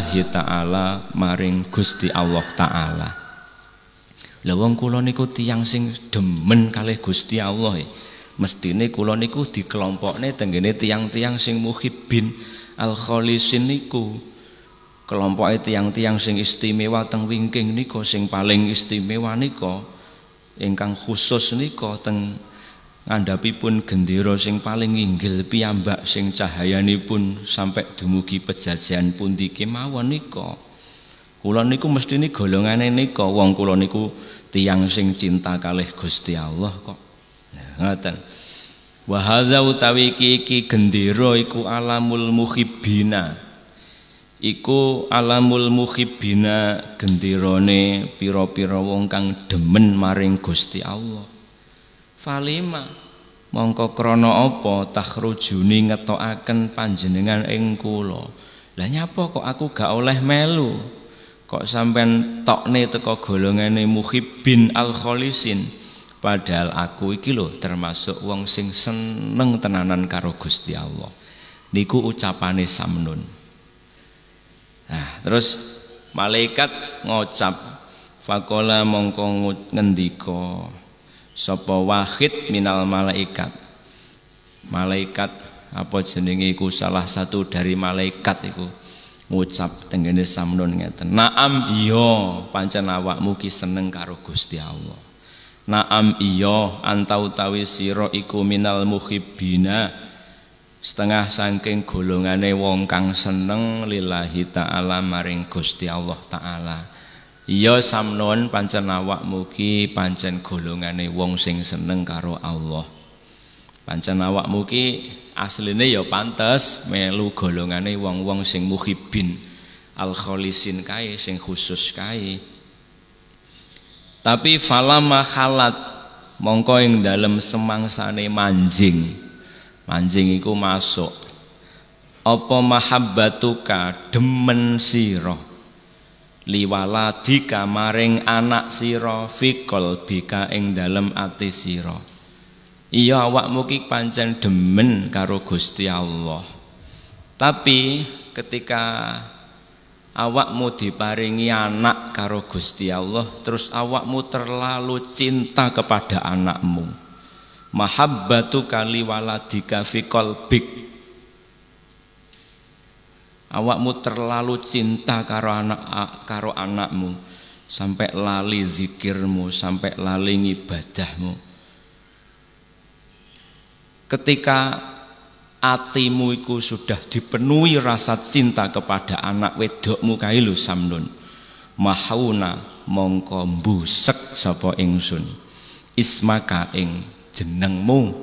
lillahi ta'ala maring Gusti Allah ta'ala lha wong kula niku tiyang sing demen kalih Gusti Allah e mestine kula niku dikelompokne tenggene tiang-tiang sing muhibbin al kholisin niku kelompoke tiang-tiang sing istimewa teng wingking niko sing paling istimewa niko, ingkang khusus niko teng ngandhapi pun gendera sing paling inggil piyambak sing cahayanipun sampai dumugi pejajahan pundi kemawon nika kula niku mestine golongane nika wong kula niku tiyang sing cinta kalih Gusti Allah kok nah, ngoten wa hadza utawi iki gendera iku alamul muhibbina iku alamul muhibbina gendirone pira-pira wong kang demen maring Gusti Allah falima mongko krana takru takhrujuni ngetoaken panjenengan engkulo. kula lah nyapa kok aku gak oleh melu kok sampean tokne teko golongane muhibbin al kholisin padahal aku iki lho termasuk wong sing seneng tenanan karo Gusti Allah niku ucapane Samnun nah terus malaikat ngocap fakola mongko ngendiko sapa wahid minal malaikat malaikat apa jenenge iku salah satu dari malaikat iku ngucap tengene samnun ngeten naam iya pancen awakmu ki seneng karo Gusti Allah naam iya antau tawi sira iku minal muhibbina setengah sangking golongane wong kang seneng lillahi ta'ala maring Gusti Allah ta'ala Ya samnon pancen awak mugi pancen golongane wong sing seneng karo Allah. Pancen awak mugi asline ya pantes melu golongane wong-wong sing muhibbin al kholisin kae sing khusus kae. Tapi falama khalat mongko ing dalem semangsane manjing. Manjing iku masuk. Apa mahabbatuka demen sira? liwaladi kamaring anak siro fikol bika ing dalem ati siro. iya awak mukik pancen demen karo Gusti Allah tapi ketika awakmu diparingi anak karo Gusti Allah terus awakmu terlalu cinta kepada anakmu mahabbatu kali waladika fikol qalbik awakmu terlalu cinta karo anak karo anakmu sampai lali zikirmu sampai lali ibadahmu ketika atimu iku sudah dipenuhi rasa cinta kepada anak wedokmu kailu samnun mahauna mongko busek sapa ingsun ismaka ing jenengmu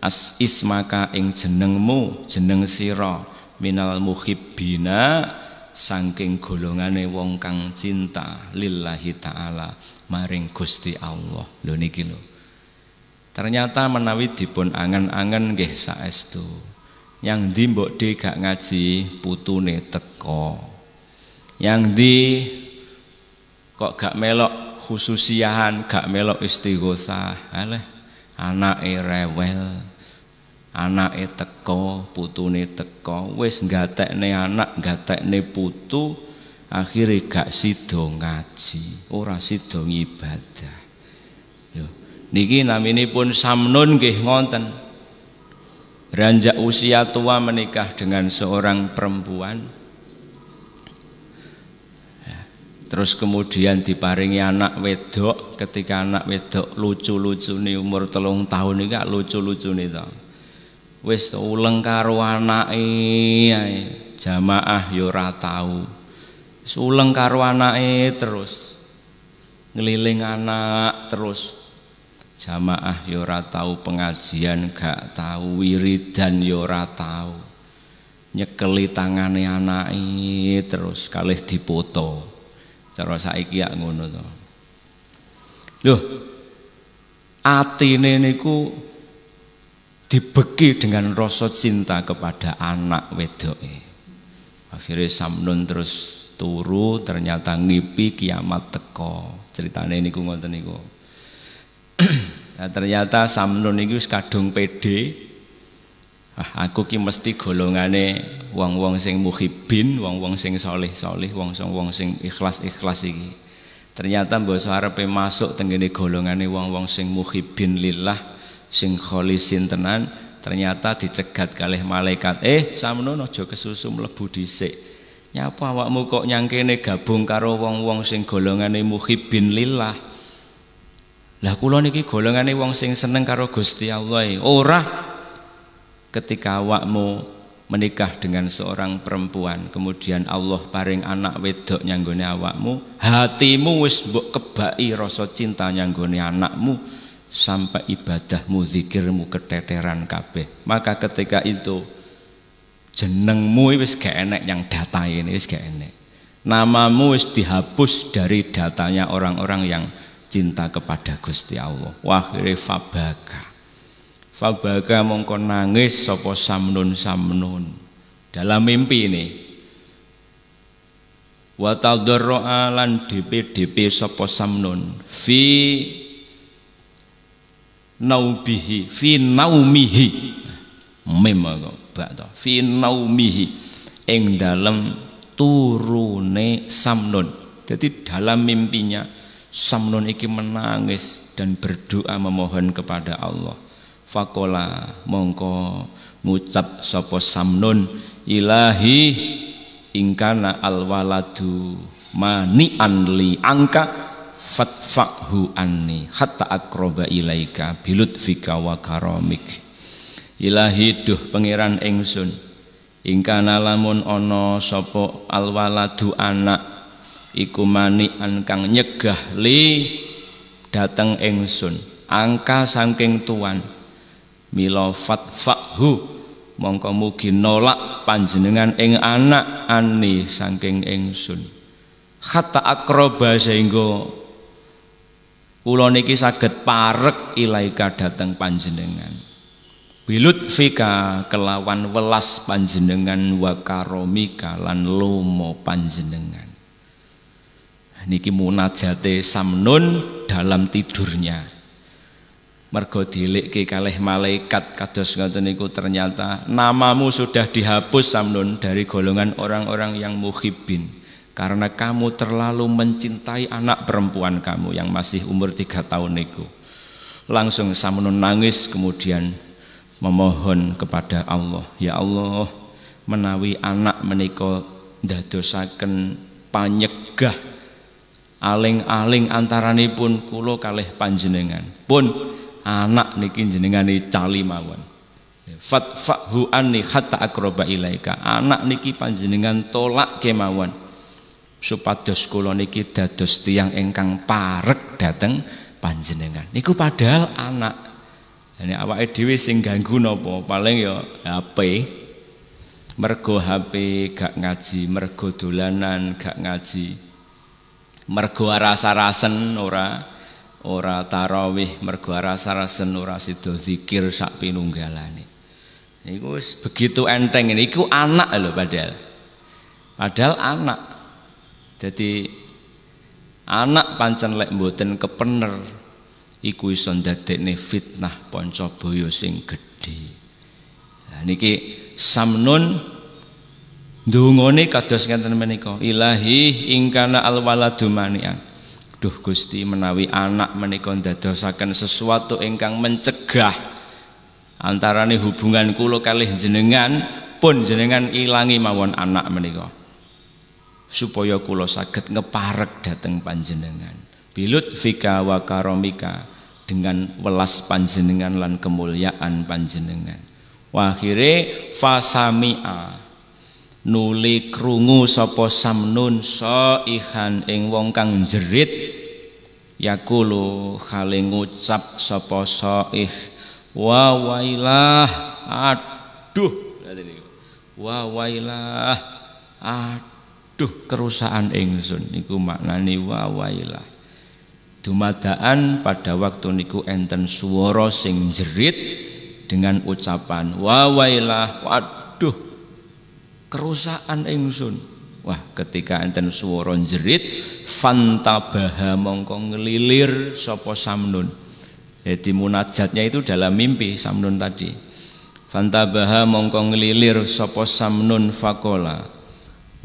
as ismaka ing jenengmu jeneng sira minal muhibbina saking golongane wong kang cinta lillahi taala maring Gusti Allah lho niki lho ternyata menawi dipun angen-angen nggih saestu yang di mbok de gak ngaji putune teko yang di kok gak melok khususiahan gak melok istighosah aleh anak rewel anake teko putune teko wis gatekne anak gatekne putu akhirnya gak sido ngaji ora sido ibadah Loh, niki ini pun samnun nggih ngonten beranjak usia tua menikah dengan seorang perempuan ya, terus kemudian diparingi anak wedok ketika anak wedok lucu-lucu nih umur telung tahun ini gak lucu-lucu nih tau wis uleng karo anake jamaah yo ya ora tau wis uleng karo anake terus ngeliling anak terus jamaah yo ya ora tau pengajian gak tau wiridan yo ya ora tau nyekeli tangane anake terus kalih dipoto cara saiki ya ngono to lho atine niku dibeki dengan rasa cinta kepada anak wedok Akhirnya Samnun terus turu ternyata ngipi kiamat teko. Ceritane ini ngoten niku. nah, ternyata Samnun niku kadung pede. Ah, aku ki mesti golongane wong-wong sing muhibin, wong-wong sing soleh-soleh, wong-wong sing ikhlas-ikhlas iki. Ternyata mbok arepe masuk tenggene golongane wong-wong sing muhibin lillah sing kholisin tenan ternyata dicegat kalih malaikat eh samono aja kesusu mlebu dhisik nyapa awakmu kok nyangkene gabung karo wong-wong sing golongane muhibbin lillah lah kula niki golongane wong sing seneng karo Gusti Allah ora ketika awakmu menikah dengan seorang perempuan kemudian Allah paring anak wedok nyanggone awakmu hatimu wis mbok kebaki rasa cinta nyanggone anakmu sampai ibadahmu zikirmu keteteran kabeh maka ketika itu jenengmu wis gak enek yang data ini wis gak enek namamu wis dihapus dari datanya orang-orang yang cinta kepada Gusti Allah wahire fabaka fabaka mongko nangis sapa samnun samnun dalam mimpi ini wa lan dipi-dipi sapa samnun fi naubihi fi naumihi mim ba'da fi naumihi ing dalam turune samnun jadi dalam mimpinya samnun iki menangis dan berdoa memohon kepada Allah fakola mongko ngucap sopo samnun ilahi ingkana alwaladu mani anli angka fatfahu anni hatta akroba ilaika bilutfika wa karomik. ilahi duh pangeran ingsun ingka nalamun ono sapa alwaladu anak iku mani kang nyegah li dateng ingsun angka saking tuan milo fatfahu mongko mugi nolak panjenengan ing anak ani saking ingsun hatta akroba sehingga Kulo niki saged parek ilaika datang panjenengan bilut fika kelawan welas panjenengan wa karomika lan lomo panjenengan niki munajate samnun dalam tidurnya mergo kekaleh kalih malaikat kados ngoten niku ternyata namamu sudah dihapus samnun dari golongan orang-orang yang muhibbin karena kamu terlalu mencintai anak perempuan kamu yang masih umur tiga tahun itu langsung Samunun nangis kemudian memohon kepada Allah ya Allah menawi anak meniko dadosaken panyegah aling-aling pun kulo kalih panjenengan pun anak niki jenengane cali mawon fatfahu anni hatta akroba ilaika anak niki panjenengan tolak kemawon supados kula niki dados tiyang ingkang parek dhateng panjenengan. Niku padahal anak. Ini awake dhewe sing ganggu napa? Paling ya HP. Mergo HP gak ngaji, mergo dolanan gak ngaji. Mergo rasa-rasen ora ora tarawih, mergo rasa-rasen ora sida zikir sak pinunggalane. Niku begitu enteng ini, iku anak lho padahal. Padahal anak jadi anak pancen lek mboten kepener iku iso ndadekne fitnah Pancabaya sing gedhe. Nah niki Samnun ndungone kados ngenten menika. Ilahi ingkana alwaladu manian. Duh Gusti menawi anak menika ndadosaken sesuatu ingkang mencegah antarane hubungan kula kalih jenengan pun jenengan ilangi mawon anak menika supaya kula saged ngeparek dateng panjenengan bilut fika wa karomika dengan welas panjenengan lan kemuliaan panjenengan fasami fasamia nuli krungu sapa samnun saihan ing wong kang jerit yakulu khale ngucap sapa saih wa wailah aduh wa wailah aduh duh kerusakan ingsun niku maknani wawailah. wailah dumadaan pada waktu niku enten suworo sing jerit dengan ucapan wawailah. waduh kerusakan ingsun wah ketika enten suara jerit fantabaha mongko ngelilir sapa samnun jadi munajatnya itu dalam mimpi samnun tadi fantabaha mongko ngelilir sapa samnun fakola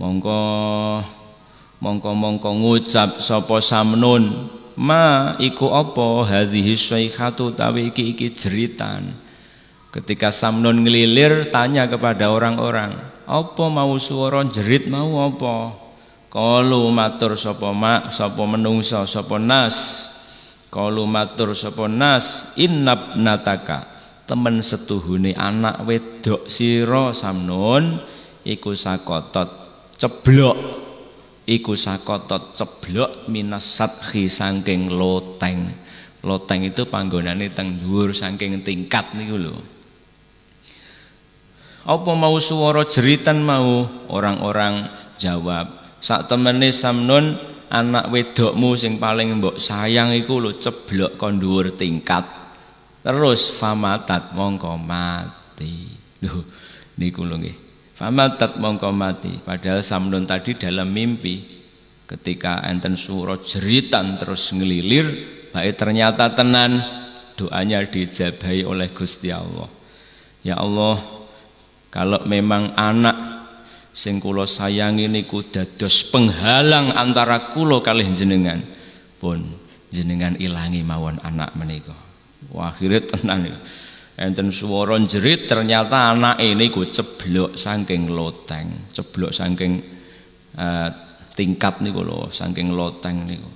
mongko mongko-mongko ngucap sapa samnun ma iku apa hadhihi syaikhatu tawi iki iki jeritan ketika samnun ngelilir tanya kepada orang-orang apa mau suara jerit mau apa kalu matur sapa mak sapa menungsa sapa nas kalu matur sapa nas innab nataka temen setuhune anak wedok siro samnun iku sakotot ceblok iku sakotot ceblok minas sadhi sangking loteng loteng itu panggonane teng dhuwur sangking tingkat niku lho apa mau suara jeritan mau orang-orang jawab sak temene samnun anak wedokmu sing paling mbok sayang iku lho ceblok kon dhuwur tingkat terus famatat mongko mati lho niku lho nggih Famatat mongko mati. Padahal Samdon tadi dalam mimpi ketika enten suro jeritan terus ngelilir, baik ternyata tenan doanya dijabahi oleh Gusti Allah. Ya Allah, kalau memang anak sing kula sayangi niku dados penghalang antara kula kalih jenengan pun jenengan ilangi mawon anak menika. Wah, akhirnya tenan. itu enten suara jerit ternyata anak ini ku ceblok saking loteng ceblok saking uh, tingkat nih lho saking loteng nih gue.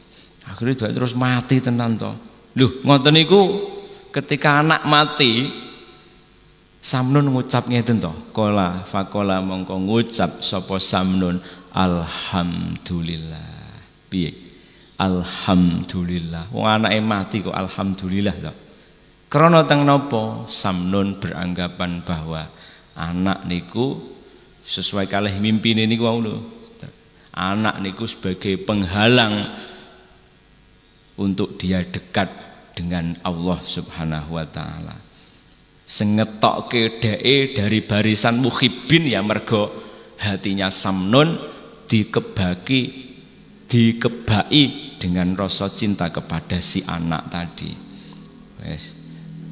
akhirnya terus mati tenan to Duh ngoten niku ketika anak mati Samnun ngucap ngeten toh, kola fakola mongko ngucap sopo Samnun alhamdulillah piye alhamdulillah wong anake mati kok alhamdulillah loh Krono teng nopo Samnun beranggapan bahwa anak niku sesuai kalih mimpi ini niku Anak niku sebagai penghalang untuk dia dekat dengan Allah Subhanahu wa taala. Sengetok ke dae dari barisan muhibbin ya mergo hatinya Samnon dikebaki dikebai dengan rasa cinta kepada si anak tadi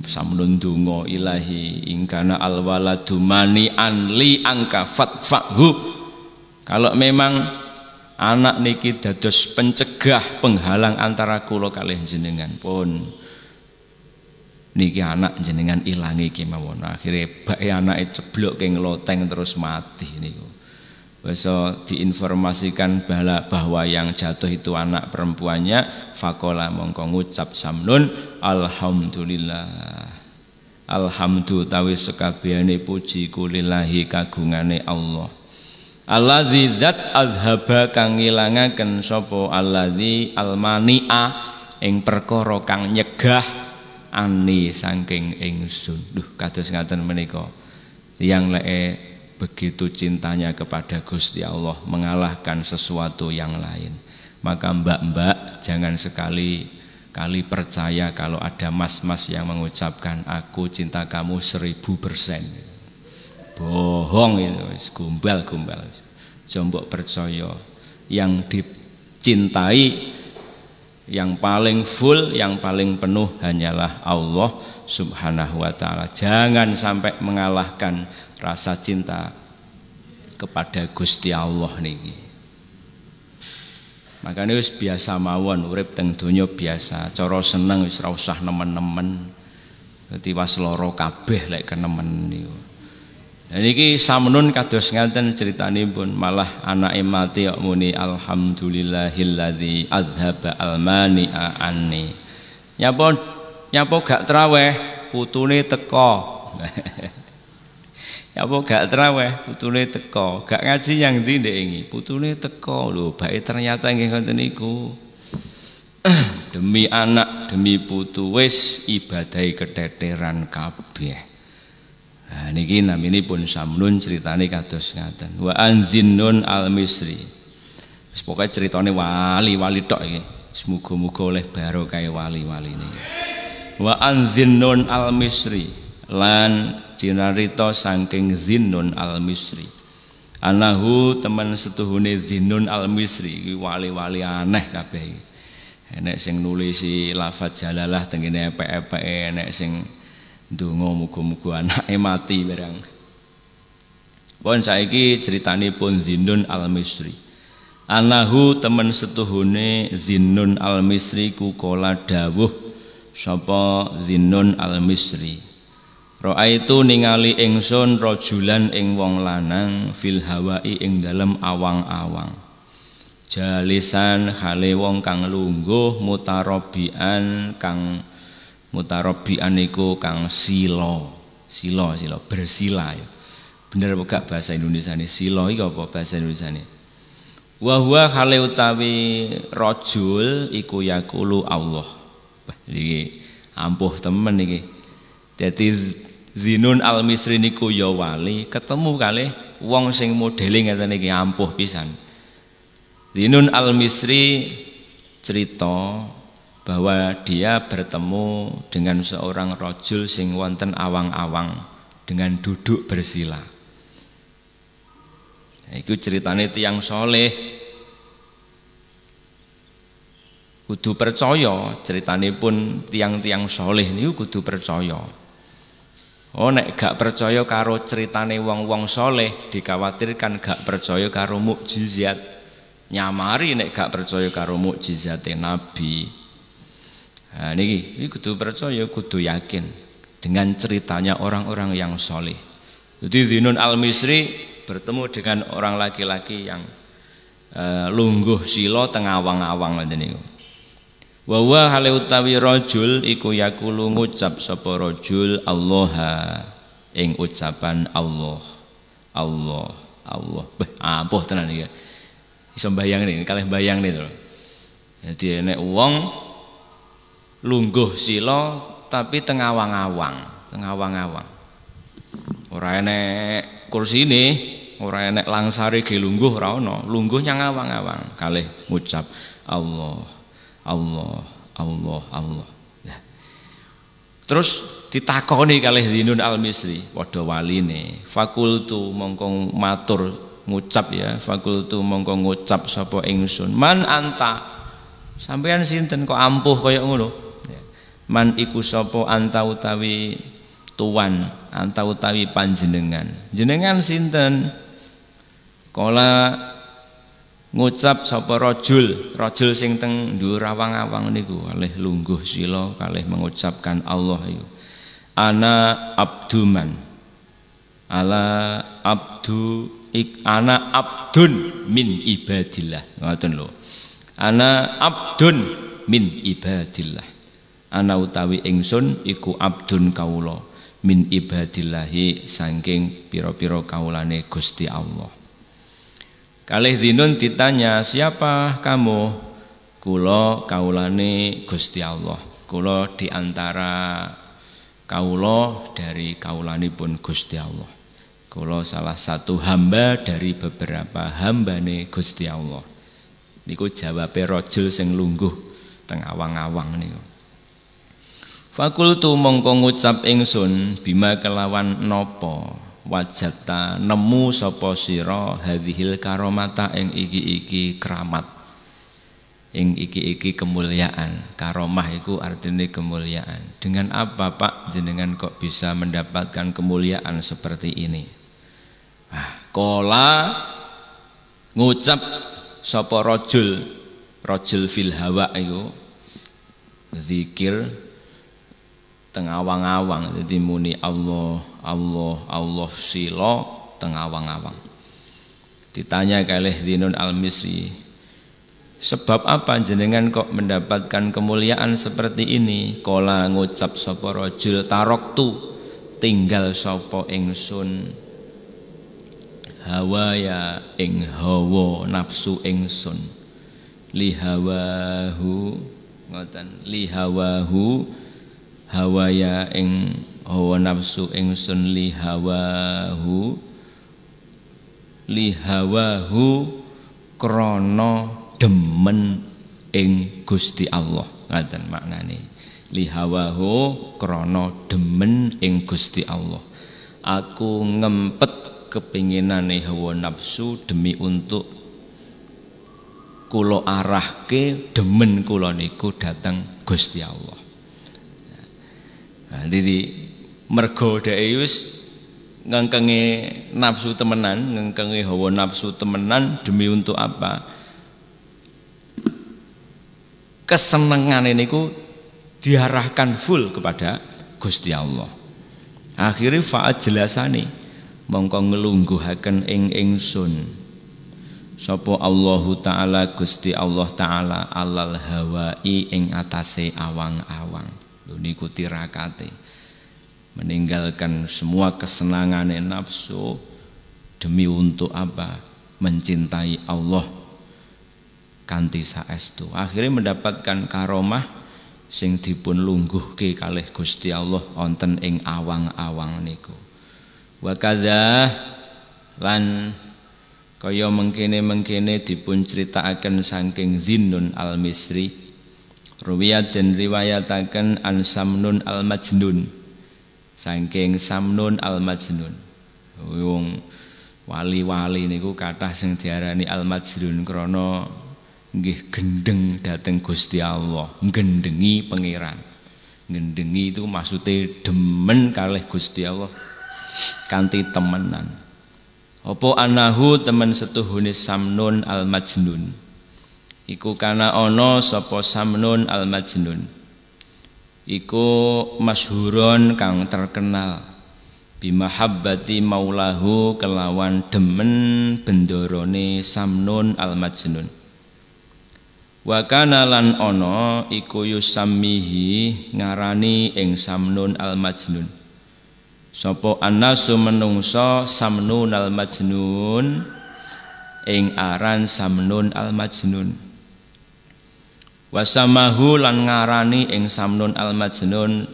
samnun dungo ilahi ingkana alwaladu mani'an li angka fatfahu kalau memang anak niki dados pencegah penghalang antara kulo kalih jenengan pun niki anak jenengan ilangi kemawon akhirnya bae anake ceblok ke ngeloteng terus mati niku Besok diinformasikan bahwa, bahwa yang jatuh itu anak perempuannya Fakola mongko ngucap samnun Alhamdulillah Alhamdulillah tawi sekabiani puji kulillahi kagungane Allah Alladzi zat azhaba kang ngilangaken sapa alladzi almania ing perkara kang nyegah ani saking ingsun. Duh kados ngaten menika. Tiyang leke begitu cintanya kepada Gusti Allah mengalahkan sesuatu yang lain maka mbak-mbak jangan sekali kali percaya kalau ada mas-mas yang mengucapkan aku cinta kamu seribu persen bohong itu gumbal gumbal jombok percaya yang dicintai yang paling full yang paling penuh hanyalah Allah Subhanahu wa taala. Jangan sampai mengalahkan rasa cinta kepada Gusti Allah niki. Makanya wis biasa mawon urip teng donya biasa, cara seneng wis ra usah nemen-nemen. Dadi was lara kabeh lek kenemen niku. Dan iki samnun kados ngaten pun malah anake mati kok muni alhamdulillahilladzi azhaba almani'a anni. pun nyapa gak traweh putune teko nyapa gak traweh putune teko gak ngaji yang di ini, putune teko lho Baik ternyata yang ngoten niku demi anak demi putu wis ibadai keteteran kabeh Nah, niki ini pun samnun ceritane kados ngaten. Wa anzinun al misri. Wis pokoke critane wali-wali tok iki. Semoga-moga oleh barokah wali-waline. Wali wa an al Misri lan cinarito saking zinun al Misri anahu teman setuhune zinun al Misri wali-wali aneh kabeh iki enek sing nulisi lafaz jalalah tengene epek-epek enek sing dungo muga-muga anak mati berang pun saiki ceritane pun zinun al Misri anahu teman setuhune zinun al Misri ku dawuh sapa Zinnun al-Misri Ra'aitu ningali ingsun rajulan ing wong lanang fil hawai ing dalem awang-awang jalisan hale wong kang lungguh mutarobian kang mutarobian iku kang silo silo silo bersila ya. bener apa bahasa Indonesia ini silo iki apa bahasa Indonesia ini wa huwa hale utawi rajul iku yakulu Allah jadi ampuh temen iki. Jadi Zinun Al Misri niku ya wali ketemu kali wong sing modeling ngeten iki ampuh pisan. Zinun Al Misri cerita bahwa dia bertemu dengan seorang rojul sing wonten awang-awang dengan duduk bersila. Iku ceritane tiang soleh kudu percaya ceritane pun tiang-tiang soleh ini kudu percaya oh nek gak percaya karo ceritane wong-wong soleh dikhawatirkan gak percaya karo mukjizat nyamari nek gak percaya karo mukjizat nabi nah, niki kudu percaya kudu yakin dengan ceritanya orang-orang yang soleh jadi Zinun al-Misri bertemu dengan orang laki-laki yang uh, lungguh silo tengawang-awang nih. Wawa hale utawi rojul iku yakulu ngucap sopo rojul Allaha ing ucapan Allah Allah Allah beh ampuh tenan iki iso bayang nih kalian bayang nih tuh. jadi nek wong lungguh sila tapi tengah awang-awang awang-awang ora kursi ini ora enek langsari ge lungguh ora lungguhnya lungguh awang-awang ngucap Allah Allah, Allah, Allah. Ya. Terus ditakoni kalih Dinun Al-Misri, wali waline, fakultu mongkong matur ngucap ya, fakultu mongkong ngucap sopo ingsun. Man anta? Sampean sinten kok ampuh kaya ngono? Ya. Man iku sapa anta utawi tuan, anta utawi panjenengan. Jenengan sinten? Kala ngucap sapa rajul rajul sing teng dhuwur awang-awang niku kalih lungguh sila kalih mengucapkan Allah iku ana abduman ala abdu ik ana abdun min ibadillah ngoten lho ana abdun min ibadillah ana utawi ingsun iku abdun kaulo min ibadillahi sangking pira-pira kaulane Gusti Allah Kalih Dinun ditanya, "Siapa kamu?" Kulo kaulane Gusti Allah. Kulo diantara kaulo dari kaulanipun Gusti Allah. Kulo salah satu hamba dari beberapa hambane Gusti Allah. Niku jawabe rajul sing lungguh teng awang-awang niku. Fakultu mongko ngucap ingsun bima kelawan nopo wajata nemu sopo siro hadhil karomata ing iki-iki keramat ing iki-iki kemuliaan karomah iku artinya kemuliaan dengan apa Pak jenengan kok bisa mendapatkan kemuliaan seperti ini ah kola ngucap sopo rojul, rojul fil hawa iku zikir tengawang-awang jadi muni Allah Allah Allah silo tengawang-awang ditanya kalih Dinun Al-Misri sebab apa jenengan kok mendapatkan kemuliaan seperti ini kola ngucap soporo rojul tarok tu tinggal sopo ingsun hawa ya ing hawa nafsu ingsun lihawahu ngoten lihawahu ya eng hawa nafsu ingsun li hawahu li hawahu krana demen ing Gusti Allah ngaten maknane li hawahu krana demen ing Gusti Allah aku ngempet kepinginane hawa nafsu demi untuk kula arahke demen kula niku dateng Gusti Allah. Ya. Nah, jadi mergo deus ngengkengi nafsu temenan, ngengkengi hawa nafsu temenan demi untuk apa? Kesenengan ini ku diarahkan full kepada Gusti Allah. Akhirnya faat jelasani mongko ngelungguhakan ing sun Sopo Allahu taala Gusti Allah taala alal hawai ing atase awang-awang. Ini niku meninggalkan semua kesenangan nafsu demi untuk apa mencintai Allah kanthi saestu akhirnya mendapatkan karomah sing dipun lungguhke kalih Gusti Allah wonten ing awang-awang niku wa kadzah lan kaya mengkene-mengkene dipun critakaken saking Zinnun al-Misri ruwiyat dan riwayataken an Samnun al-Majnun saking Samnun Al-Majnun. Wong wali-wali niku kathah sing diarani Al-Majnun krana nggih gendeng dhateng Gusti Allah, nggendengi pangeran. Nggendengi itu maksudnya demen kalih Gusti Allah kanti temenan. Opo anahu temen setuhune Samnun Al-Majnun. Iku kana ana sapa Samnun Al-Majnun. iku masyhurun kang terkenal Bima habbati maulahu kelawan demen bendorone samnun al majnun wa kana lan ana iku yusammihi ngarani ing samnun al majnun sapa annasu menungso samnun al majnun ing aran samnun al majnun wasamahu lan ngarani ing Samnun al Majnun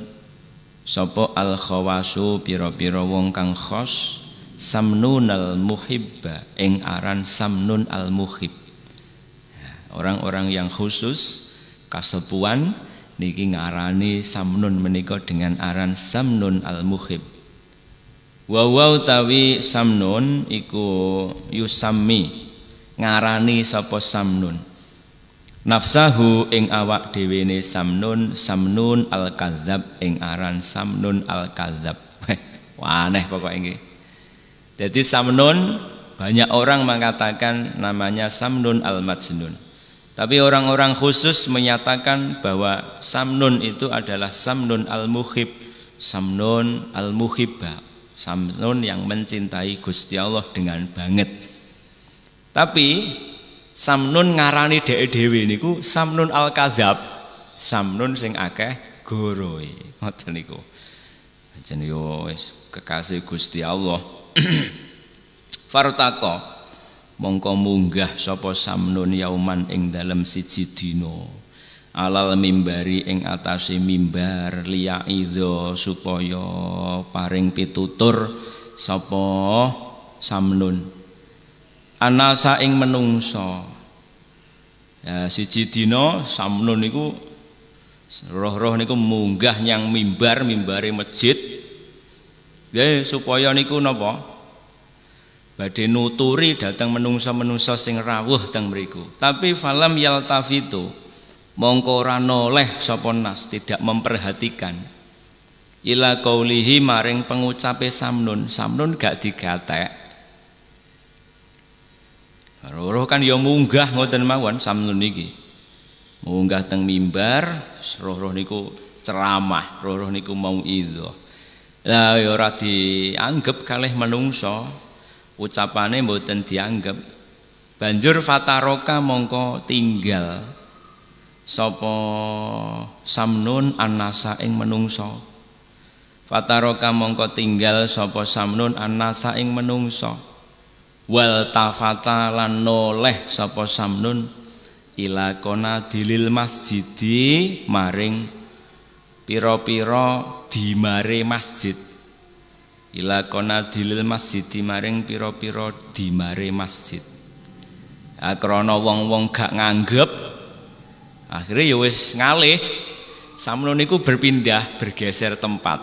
sopo al khawasu piro piro wong kang khos Samnun al muhibba ing aran Samnun al muhib ya, orang-orang yang khusus kasepuan niki ngarani Samnun menika dengan aran Samnun al muhib wawaw tawi Samnun iku yusammi ngarani sopo Samnun nafsahu ing awak dewene samnun samnun al kadzab ing aran samnun al kadzab Waneh pokoknya ini jadi samnun banyak orang mengatakan namanya samnun al majnun tapi orang-orang khusus menyatakan bahwa samnun itu adalah samnun al muhib samnun al muhibba samnun yang mencintai Gusti Allah dengan banget tapi Samnun ngarani dhek dhewe niku Samnun al kazab Samnun sing akeh goroe. Ngoten niku. Jeneng yo wis kekasih Gusti Allah. Fartaqa mongko munggah sapa Samnun yauman ing dalem siji dina. alal mimbari ing atase mimbar liyaidzo supaya paring pitutur sapa samnun anasa ing menungso ya siji dina samnun niku roh-roh niku munggah nyang mimbar mimbari masjid ya supaya niku nopo, badhe nuturi datang menungso-menungso sing rawuh teng mriku tapi falam yaltafitu mongko ora noleh sapa nas tidak memperhatikan ila qaulihi maring pengucape Samnun Samnun gak digatek Roh kan ya munggah ngoten mawon samnun niki. Munggah teng mimbar, roh-roh niku ceramah, roh-roh niku mau idho. Lah ya ora dianggep kalih menungso. Ucapane mboten dianggep. Banjur fataroka mongko tinggal sopo samnun anasa ing menungso. Fataroka mongko tinggal sopo samnun anasa ing menungso wal tafata lan noleh sapa samnun ila kona dilil masjidi maring piro di dimare masjid ila kona dilil masjidi maring piro di dimare masjid akrono wong-wong gak nganggep akhirnya ya wis ngalih samnun iku berpindah bergeser tempat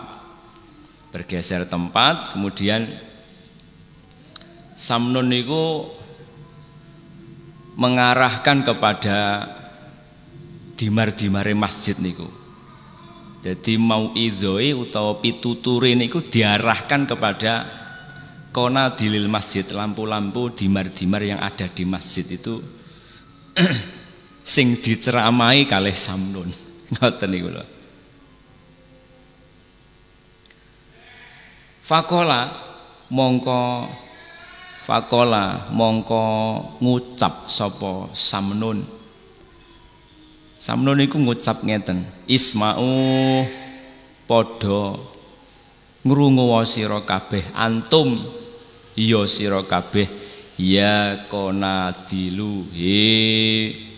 bergeser tempat kemudian Samnun niku mengarahkan kepada dimar-dimare masjid niku. Jadi mau izoi atau pituturi niku diarahkan kepada kona dilil masjid lampu-lampu dimar-dimar yang ada di masjid itu sing diceramai kali samnun ngoten niku lho Fakola mongko Fakola mongko ngucap sopo Samnun. Samnun iku ngucap ngeten, Isma'u podo ngrungu sira kabeh antum ya sira kabeh ya konadilu he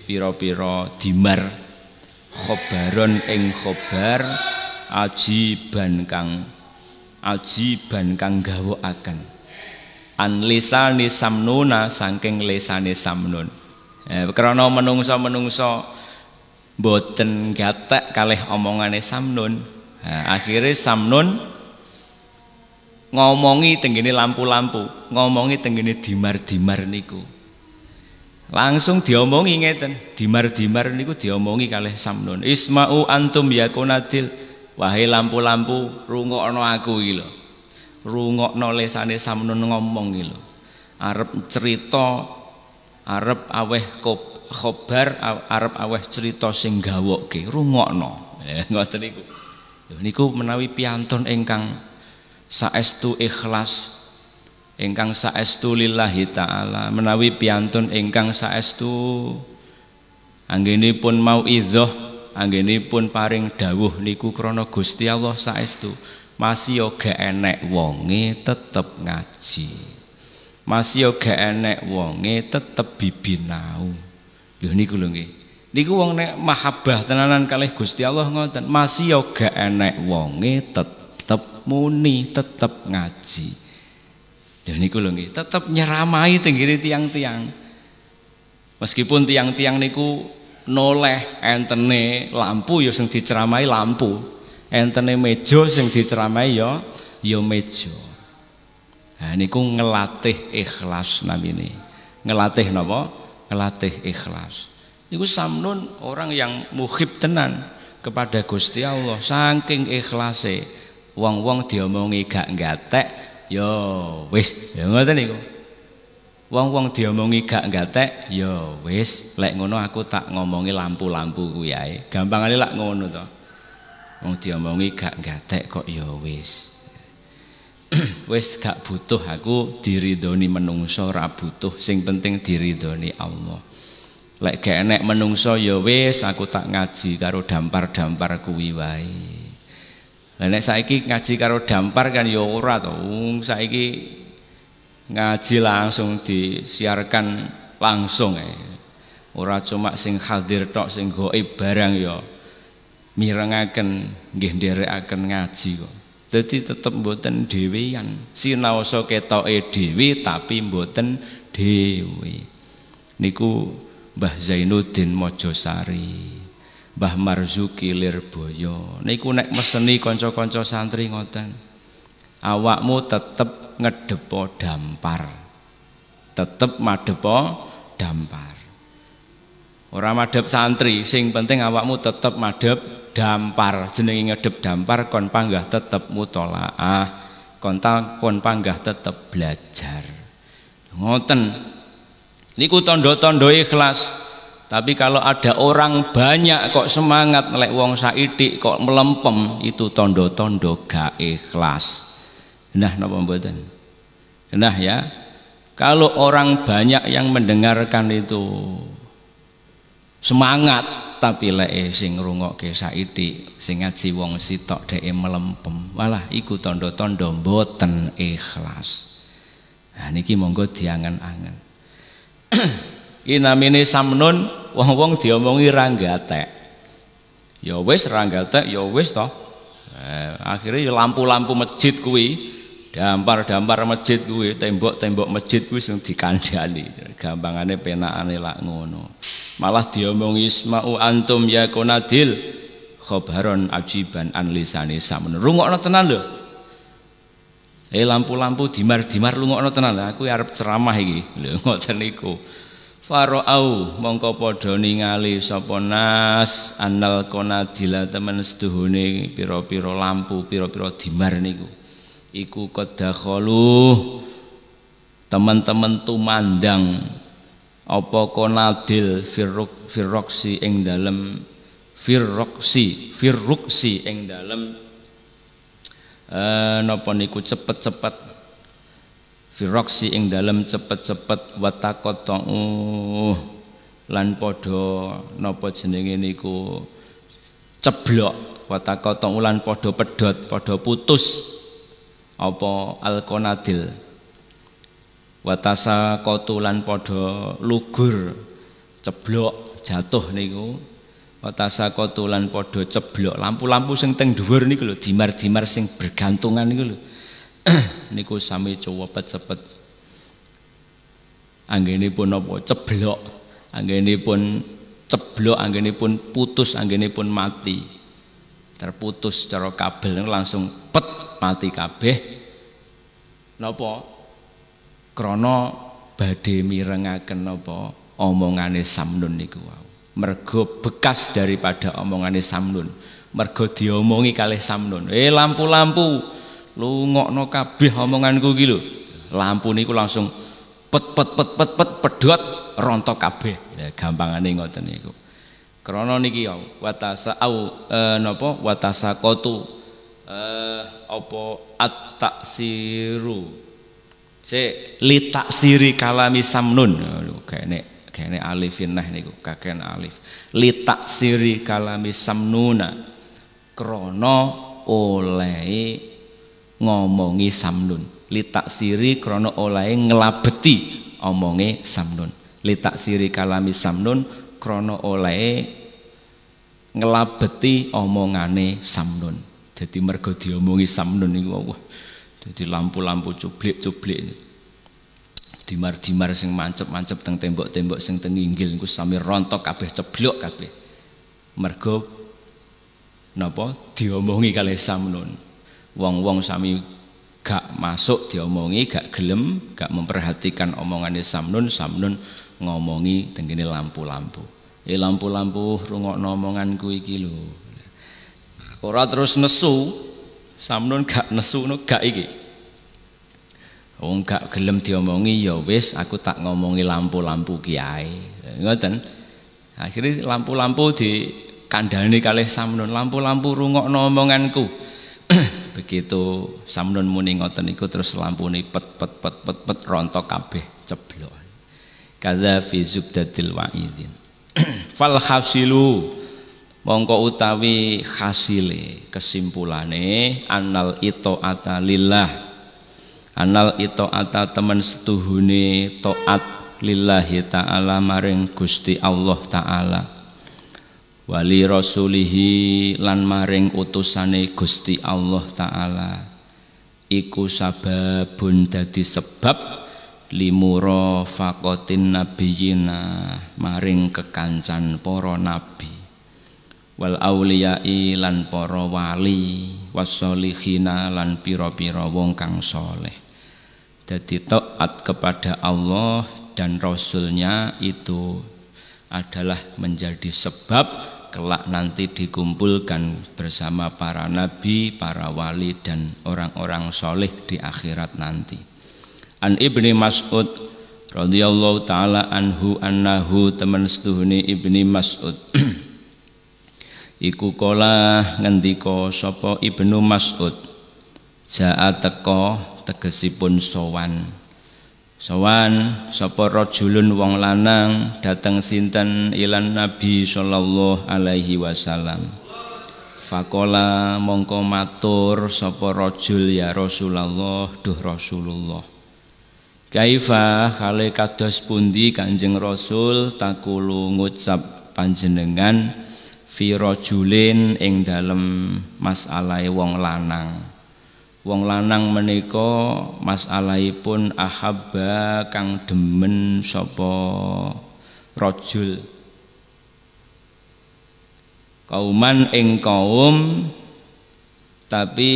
pira-pira dimar khobaron ing aji ajiban kang ajiban kang akan an lisani samnuna saking lisani samnun eh, karena menungso-menungso boten gatek kalih omongane samnun eh, akhirnya samnun ngomongi tenggini lampu-lampu ngomongi tenggini dimar-dimar niku langsung diomongi ngeten dimar-dimar niku diomongi kalih samnun isma'u antum yakunadil wahai lampu-lampu rungokno aku iki rungok lesane samun ngomong gitu. lho. Arep cerita, arep aweh khobar, arep aweh cerita sing gawoke, Rungok Ya eh, nggak niku. Niku menawi piantun engkang saestu ikhlas engkang saestu lillahi taala menawi piantun engkang saestu pun mau anggini pun paring dawuh niku krono Gusti Allah saestu masih yo gak enek wonge tetep ngaji masih yo gak enek wonge tetep bibinau lho niku lho nggih niku wong nek mahabbah tenanan kalih Gusti Allah ngoten masih yo gak enek wonge tetep muni tetep ngaji lho niku lho nggih tetep nyeramai tenggiri tiang-tiang meskipun tiang-tiang niku noleh entene lampu yoseng sing diceramai lampu entene mejo sing diceramai yo, ya, yo ya mejo. nah ku ngelatih ikhlas nabi ini, ngelatih nabo, ngelatih ikhlas niku samnun orang yang muhib tenan kepada Gusti Allah saking ikhlase wong-wong diomongi gak yo yo ya wis ya ngoten niku wong-wong diomongi gak gatek yo wis lek ngono aku tak ngomongi lampu-lampu kuwi ae aja lak ngono to wong diomongi gak gatek kok ya wis wis gak butuh aku diridoni menungso ra butuh sing penting diridoni Allah lek gak enek menungso ya wis aku tak ngaji karo dampar-dampar kuwi wae lek saiki ngaji karo dampar kan ya ora to saiki ngaji langsung disiarkan langsung eh. ora cuma sing hadir tok sing goib barang ya mirengaken nggih nderekaken ngaji kok. Dadi tetep mboten dhewean. Sinaosa ketoke dhewe tapi mboten dhewe. Niku Mbah Zainuddin Mojosari. Mbah Marzuki Lirboyo. Niku nek meseni kanca-kanca santri ngoten. Awakmu tetep ngedepo dampar. Tetep madepo dampar. Orang madep santri, sing penting awakmu tetap madep dampar. Jenenge ngedep dampar kon panggah tetep mutolaah. Kon pun panggah tetep belajar. Ngoten. Niku tondo-tondo ikhlas. Tapi kalau ada orang banyak kok semangat lek wong saidik kok melempem itu tondo-tondo gak ikhlas. Nah napa mboten? Nah ya. Kalau orang banyak yang mendengarkan itu semangat tapi lek sing rungokke saiki sing ngaji wong sitok dheke melempem malah iku tanda-tanda mboten ikhlas nah niki monggo diangen-angen inamine samnun wong-wong diomongi ra gatek ya wis ra gatek ya wis to eh, akhirnya lampu-lampu masjid kuwi dampar-dampar masjid kuwi tembok-tembok masjid kuwi sing dikandhani gampangane penakane lak ngono malah diomong isma'u antum ya konadil khabaron ajiban an lisani samun rungokno tenan lho eh lampu-lampu dimar-dimar rungokno tenan lho aku arep ceramah iki lho ngoten niku Faro'au mongko padha ningali sapa nas anal konadila temen seduhune pira-pira lampu pira-pira dimar niku iku qadakhalu teman-teman tumandang apa konadil firruk firroksi ing dalem firroksi firruksi ing dalem eh, napa niku cepet-cepet firroksi ing dalem cepet-cepet watakotong lan podo napa jenenge niku ceblok watakotong lan podo pedot podo putus apa alkonadil, watasa kotulan podo lugur ceblok jatuh niku watasa kotulan podo ceblok lampu-lampu sing teng dhuwur niku lho dimar-dimar sing bergantungan niku lho niku sami cepet cepet pun apa ceblok pun ceblok pun putus pun mati terputus cara kabel langsung pet mati kabeh napa krana badhe mirengaken napa omongane Samnun niku wau mergo bekas daripada omongane Samnun mergo diomongi kalih Samnun eh lampu-lampu lungokno kabeh omonganku iki lho lampu niku langsung pet pet pet pet pet pedot rontok kabeh ya gampangane ngoten niku krana niki ya watasa au e, eh, napa watasa koto eh apa at siru, se li taksiri kalami samnun kene kene alifin nah niku kakek alif li taksiri kalami samnuna krono oleh ngomongi samnun li taksiri krono oleh ngelabeti omongi samnun li taksiri kalami samnun krono oleh ngelabeti omongane samnun jadi mergo diomongi Samnun niku wah. Jadi lampu-lampu cublik-cublik dimar-dimar sing mancep-mancep teng tembok-tembok sing teng inggil niku sami rontok kabeh ceblok kabeh. Mergo napa diomongi kali Samnun. Wong-wong sami gak masuk diomongi gak gelem gak memperhatikan omongannya Samnun Samnun ngomongi tenggene lampu-lampu eh lampu-lampu rungokno omonganku iki lho Ora terus nesu, sampean gak nesu no gak iki. Wong gak gelem diomongi ya wis aku tak ngomongi lampu-lampu kiai. Ngoten. Akhirnya lampu-lampu di kandhani kalih sampean lampu-lampu rungokno omonganku. Begitu sampean muni ngoten niku terus lampune pet pet pet pet pet rontok kabeh ceblok. Kadza fi zubdatil wa'izin. Fal hasilu mongko utawi hasile kesimpulane anal ito ata lillah anal ito ata temen setuhune toat lillahi ta'ala maring gusti Allah ta'ala wali rasulihi lan maring utusane gusti Allah ta'ala iku sababun dadi sebab limuro fakotin nabiyina maring kekancan poro nabi wal auliyai lan para wali wasolihina lan piro pira wong kang soleh jadi taat kepada Allah dan Rasulnya itu adalah menjadi sebab kelak nanti dikumpulkan bersama para nabi, para wali dan orang-orang soleh di akhirat nanti. An ibni Mas'ud radhiyallahu taala anhu annahu teman setuhuni ibni Mas'ud iku kola ngendika sapa Ibnu Mas'ud jaa teko tegesipun sowan sowan sopo rojulun wong lanang dateng sinten ilan Nabi sallallahu alaihi wasallam Fakola mongko matur sopo rojul ya Rasulullah duh Rasulullah Kaifa khale kados pundi Kanjeng Rasul takulu ngucap panjenengan Firojulin rajulin ing dalem masalahe wong lanang wong lanang meniko menika pun ahabba kang demen sopo rojul. kauman ing kaum tapi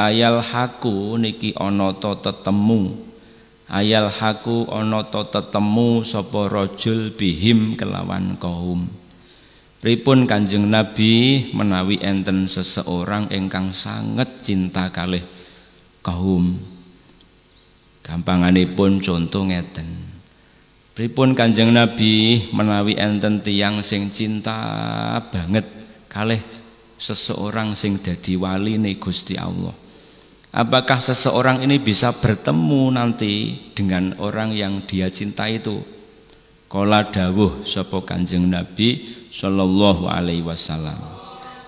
ayal haku niki Onoto tetemu ayal haku Onoto tetemu sopo rojul bihim kelawan kaum Pripun Kanjeng Nabi menawi enten seseorang ingkang sangat cinta kalih kaum. Gampanganipun contoh ngeten. Pripun Kanjeng Nabi menawi enten tiang sing cinta banget kalih seseorang sing dadi wali nih Gusti Allah. Apakah seseorang ini bisa bertemu nanti dengan orang yang dia cinta itu? kola dawuh sapa Kanjeng Nabi sallallahu alaihi wasallam.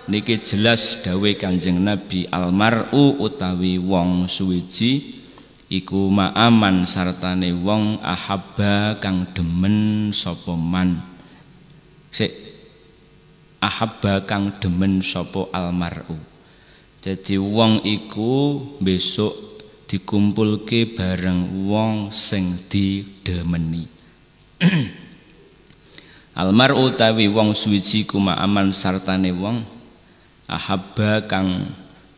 Niki jelas dawe Kanjeng Nabi almaru utawi wong suwiji iku ma'aman sartane wong ahabba kang demen sapa man. Sik ahabba kang demen sapa almaru. Jadi wong iku besok dikumpulke bareng wong sing didemeni. Almar utawi wong suwiji kuma aman sartane wong ahabba kang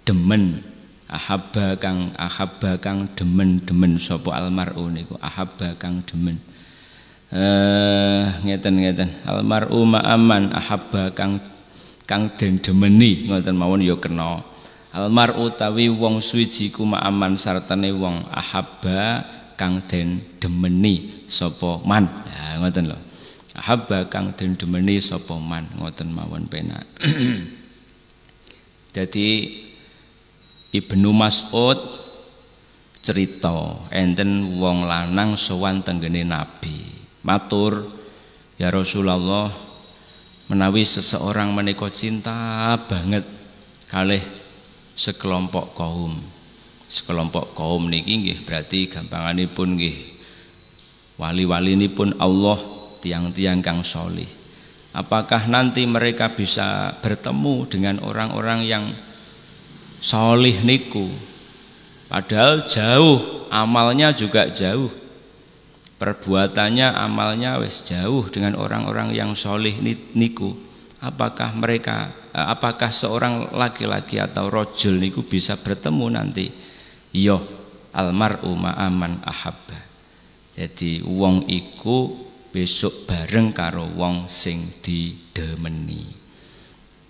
demen ahabba kang ahabba kang demen-demen sapa almaru niku ahabba kang demen eh ngeten-ngeten almaru ma aman ahabba kang kang den demeni ngoten mawon yo ya kena almaru utawi wong suwiji kuma aman sartane wong ahabba kang den demeni sapa man ya ngoten lho ahabba kang den demeni sapa man ngoten mawon penak jadi Ibnu Mas'ud cerita enten wong lanang sowan tenggene nabi matur ya Rasulullah menawi seseorang menikah cinta banget kalih sekelompok kaum sekelompok kaum niki nggih berarti gampanganipun nggih wali-wali ini pun Allah tiang-tiang kang solih apakah nanti mereka bisa bertemu dengan orang-orang yang solih niku padahal jauh amalnya juga jauh perbuatannya amalnya wis jauh dengan orang-orang yang solih niku apakah mereka eh, apakah seorang laki-laki atau rojul niku bisa bertemu nanti yo iya, almar'u ma'aman ahabba jadi wong iku besok bareng karo wong sing didemeni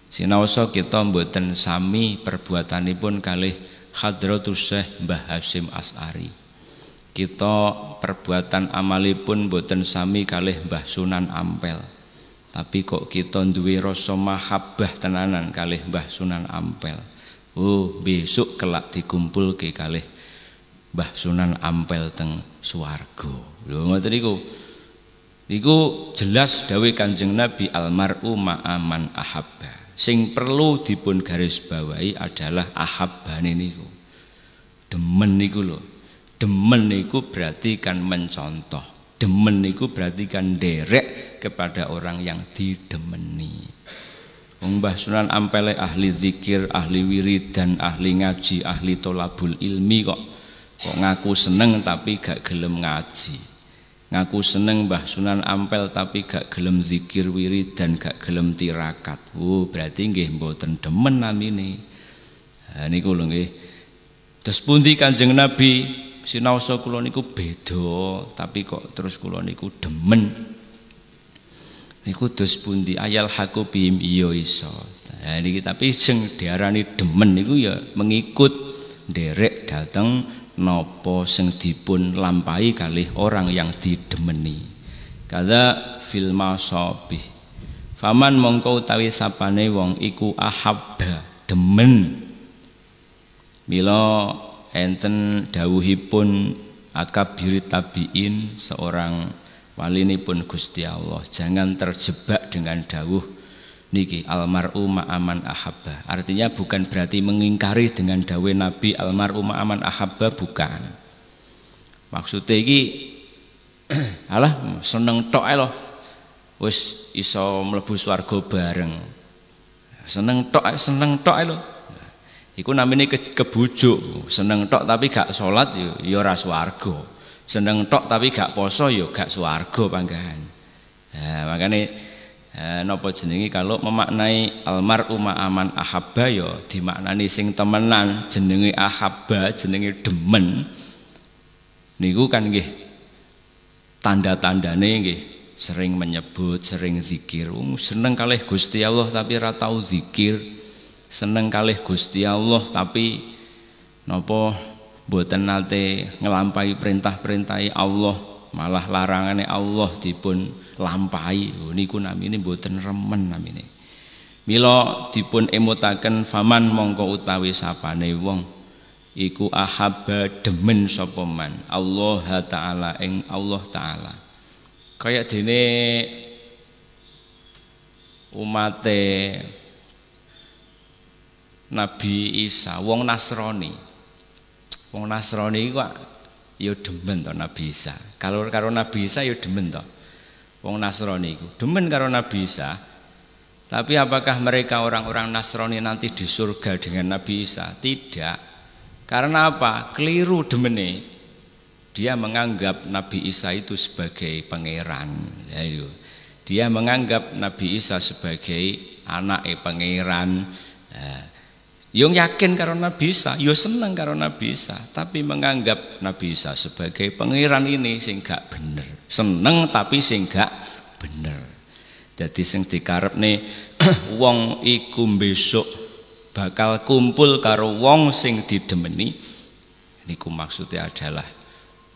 sinaosa kita mboten sami perbuatanipun kali Hadratus Syekh Mbah Hasyim As'ari kita perbuatan amalipun mboten sami kalih Mbah Sunan Ampel tapi kok kita duwe rasa mahabbah tenanan kalih Mbah Sunan Ampel Oh, besok kelak dikumpul ke kalih Mbah Sunan Ampel teng swarga. Lho ngoten niku. Niku jelas dawuh Kanjeng Nabi almaru ma'aman ahabba. Sing perlu dipun garis bawahi adalah ahabbane niku. Demen niku lho. Demen niku berarti kan mencontoh. Demen niku berarti kan derek kepada orang yang didemeni. Mbah Sunan Ampele ahli zikir, ahli wirid dan ahli ngaji, ahli tolabul ilmi kok. Kok ngaku seneng tapi gak gelem ngaji. Ngaku seneng Mbah Sunan Ampel tapi gak gelem zikir wirid dan gak gelem tirakat. Oh, berarti nggih mboten demen namine. Ha nah, niku lho nggih. Terus pundi Kanjeng Nabi sinausa kula niku beda tapi kok terus kula niku demen Iku dos pundi ayal haku bihim iya iso nah niki tapi sing diarani demen niku ya mengikut nderek dateng napa sing dipun lampai kali orang yang didemeni kada fil masabih faman mongko utawi sapane wong iku ahabba demen Milo enten dawuhipun akabiri tabiin seorang Wali ini pun Gusti Allah jangan terjebak dengan dawuh niki almaru ma'aman ahabba artinya bukan berarti mengingkari dengan dawe Nabi almaru ma'aman ahabba bukan maksudnya ini alah seneng tok loh wis iso mlebu swarga bareng seneng tok seneng tok loh iku namine ke, kebujuk seneng tok tapi gak sholat yo ya ora seneng tok tapi gak poso yo ya gak suwargo panggahan nah, makanya eh, nopo jenengi kalau memaknai almar uma aman ahabba yo ya dimaknani sing temenan jenengi ahabba jenengi demen niku kan gih tanda-tandane gih sering menyebut sering zikir um, seneng kalih Gusti Allah tapi ratau zikir seneng kalih Gusti Allah tapi nopo Buatan nate ngelampahi perintah perintah Allah malah larangane Allah dipun lampahi niku namine buatan remen namine Milo dipun emutaken faman mongko utawi sapane wong iku ahaba demen sapa Allah taala ing Allah taala Kayak dene umate Nabi Isa wong Nasrani Wong Nasrani iku ya demen to Nabi Isa. Kalau karo Nabi Isa ya demen to. Wong Nasrani iku demen karo Nabi Isa. Tapi apakah mereka orang-orang Nasrani nanti di surga dengan Nabi Isa? Tidak. Karena apa? Keliru demene. Dia menganggap Nabi Isa itu sebagai pangeran. Ya, Dia menganggap Nabi Isa sebagai anak pangeran. Nah, yang yakin karena Nabi Isa, yo seneng karena Nabi Isa, tapi menganggap Nabi Isa sebagai pangeran ini sing gak bener. Seneng tapi sing gak bener. Jadi sing nih, wong iku besok bakal kumpul karo wong sing didemeni. Niku maksudnya adalah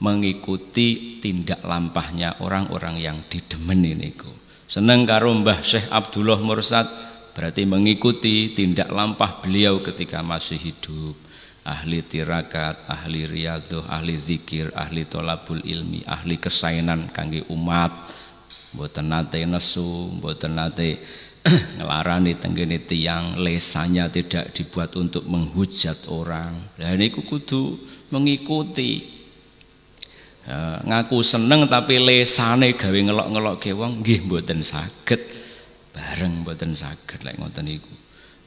mengikuti tindak lampahnya orang-orang yang didemeni niku. Seneng karo Mbah Syekh Abdullah Mursad Berarti mengikuti tindak lampah beliau ketika masih hidup. Ahli tirakat, ahli riaduh, ahli zikir, ahli tolabul ilmi, ahli kesainan kangge umat. Mboten nate nesu, mboten nate ngelarani tenggene tiang lesanya tidak dibuat untuk menghujat orang dan ini kudu mengikuti eh, ngaku seneng tapi lesane gawe ngelok-ngelok ke wong nggih mboten bareng boten saged lek ngoten niku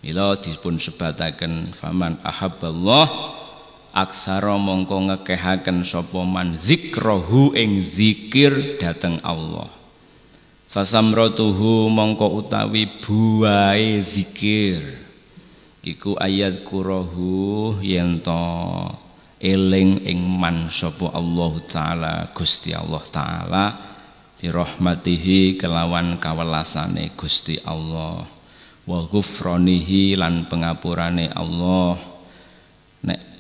mila dipun sebataken faman ahabballah aksara mongko ngekehaken sapa man zikrahu ing zikir dateng Allah fasamratuhu mongko utawi buai zikir iku ayat kurohu yento eleng eling ing man sapa Allah taala Gusti Allah taala birahmatihi kelawan kawelasane Gusti Allah wa ghufranihi lan pengapurane Allah nek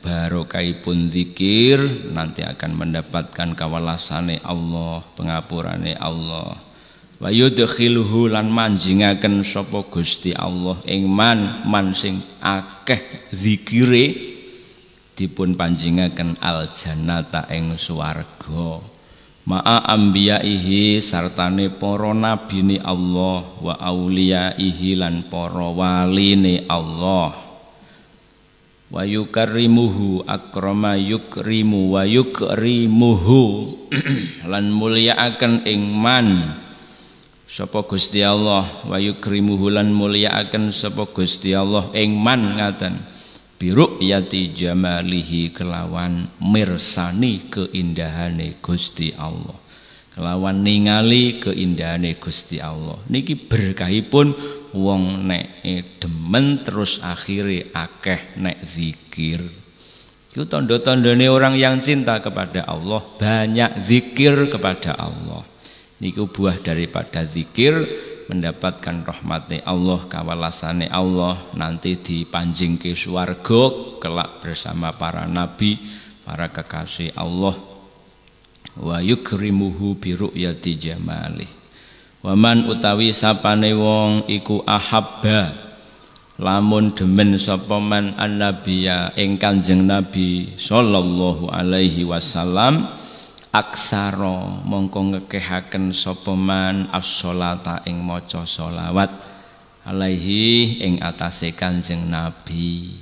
pun zikir nanti akan mendapatkan kawelasane Allah pengapurane Allah wa yudkhilhu lan manjingaken sapa Gusti Allah ing man man sing akeh zikire dipun panjingaken al jannata ing swarga ma'a ambiyaihi sartane para nabine Allah wa auliyaihi lan para waline Allah wa yukarrimuhu akrama yukrimu wa yukrimuhu lan mulia akan ingman, sapa Gusti Allah wa yukrimuhu lan mulyaaken sapa Gusti Allah ingman man ngaten yati jamalihi kelawan mirsani keindahane Gusti Allah kelawan ningali keindahane Gusti Allah niki berkahipun wong nek demen terus akhiri akeh nek zikir itu tanda-tandane orang yang cinta kepada Allah banyak zikir kepada Allah niku buah daripada zikir mendapatkan rahmatnya Allah kawalasane Allah nanti dipanjing ke swarga kelak bersama para nabi para kekasih Allah wa yukrimuhu biru'yati jamalih waman utawi sapane wong iku ahabba lamun demen sapa man annabiya ing kanjeng nabi sallallahu alaihi wasallam aksara mongko ngekehaken sapa man as ing maca solawat alaihi ing atase Kanjeng Nabi.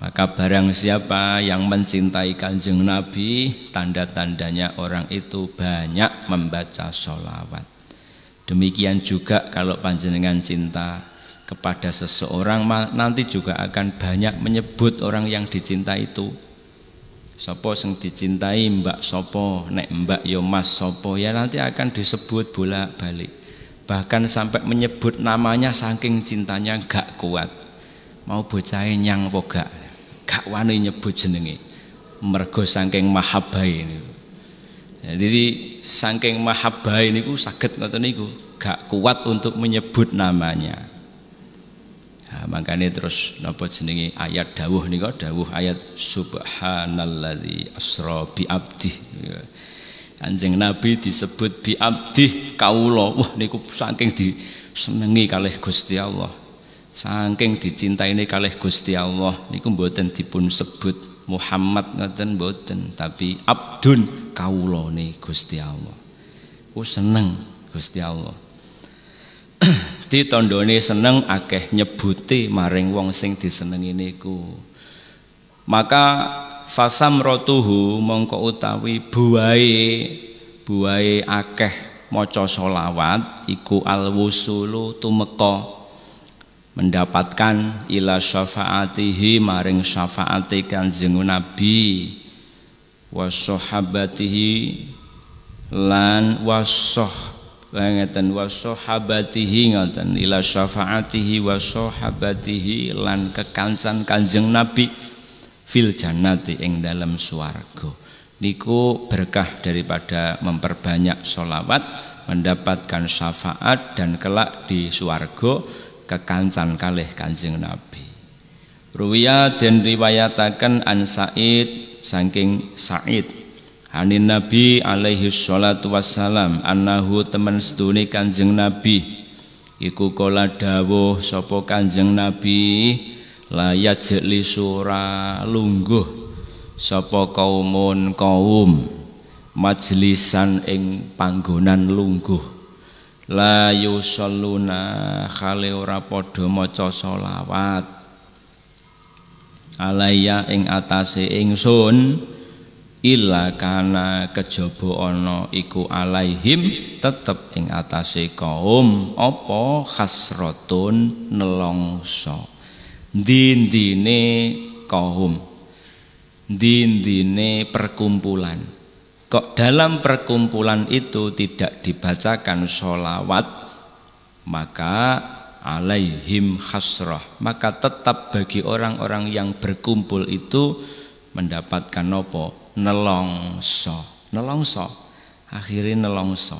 Maka barang siapa yang mencintai Kanjeng Nabi, tanda-tandanya orang itu banyak membaca sholawat. Demikian juga kalau panjenengan cinta kepada seseorang nanti juga akan banyak menyebut orang yang dicinta itu Sopo sing dicintai mbak sopo nek mbak yo mas sopo ya nanti akan disebut bolak balik bahkan sampai menyebut namanya saking cintanya gak kuat mau bocahin yang apa gak gak wani nyebut jenenge mergo saking mahabai ini nah, jadi saking mahabai ku sakit ngoten niku gak kuat untuk menyebut namanya Nah, makanya terus nopo jenenge ayat dawuh kok dawuh ayat subhanalladzi asra bi abdi. anjing Nabi disebut bi abdi kaula. Wah niku saking disenengi kalih Gusti Allah. Saking dicintaini kalih Gusti Allah niku mboten dipun sebut Muhammad naten mboten tapi abdun nih Gusti Allah. Ku seneng Gusti Allah. ditandane seneng akeh nyebuti maring wong sing disenengi niku maka fasam rotuhu mongko utawi buai buai akeh maca solawat iku alwusulu tumeka mendapatkan ila syafaatihi maring syafaati kanjeng nabi wasohabatihi lan wasoh langatan wa sahabatihi ngoten ila syafaatihi wa sahabatihi lan kekancan Kanjeng Nabi fil jannati ing dalam swarga niku berkah daripada memperbanyak solawat mendapatkan syafaat dan kelak di swarga kekancan kalih Kanjeng Nabi Ruwiya dan riwayatakan an Sa'id saking Sa'id Ani Nabi alaihi salatu wassalam annahu temen sedune Kanjeng Nabi iku kala dawuh sapa Kanjeng Nabi layat jeli sura lungguh sapa kaumun kaum majlisan ing panggonan lungguh la yusalluna khale ora padha maca selawat alaiya ing atase ingsun illa kana kejaba ana iku alaihim tetep ing atase kaum apa khasratun nelongso dindine kaum dindine perkumpulan kok dalam perkumpulan itu tidak dibacakan sholawat maka alaihim khasrah maka tetap bagi orang-orang yang berkumpul itu mendapatkan nopo nelongso nelongso akhirnya nelongso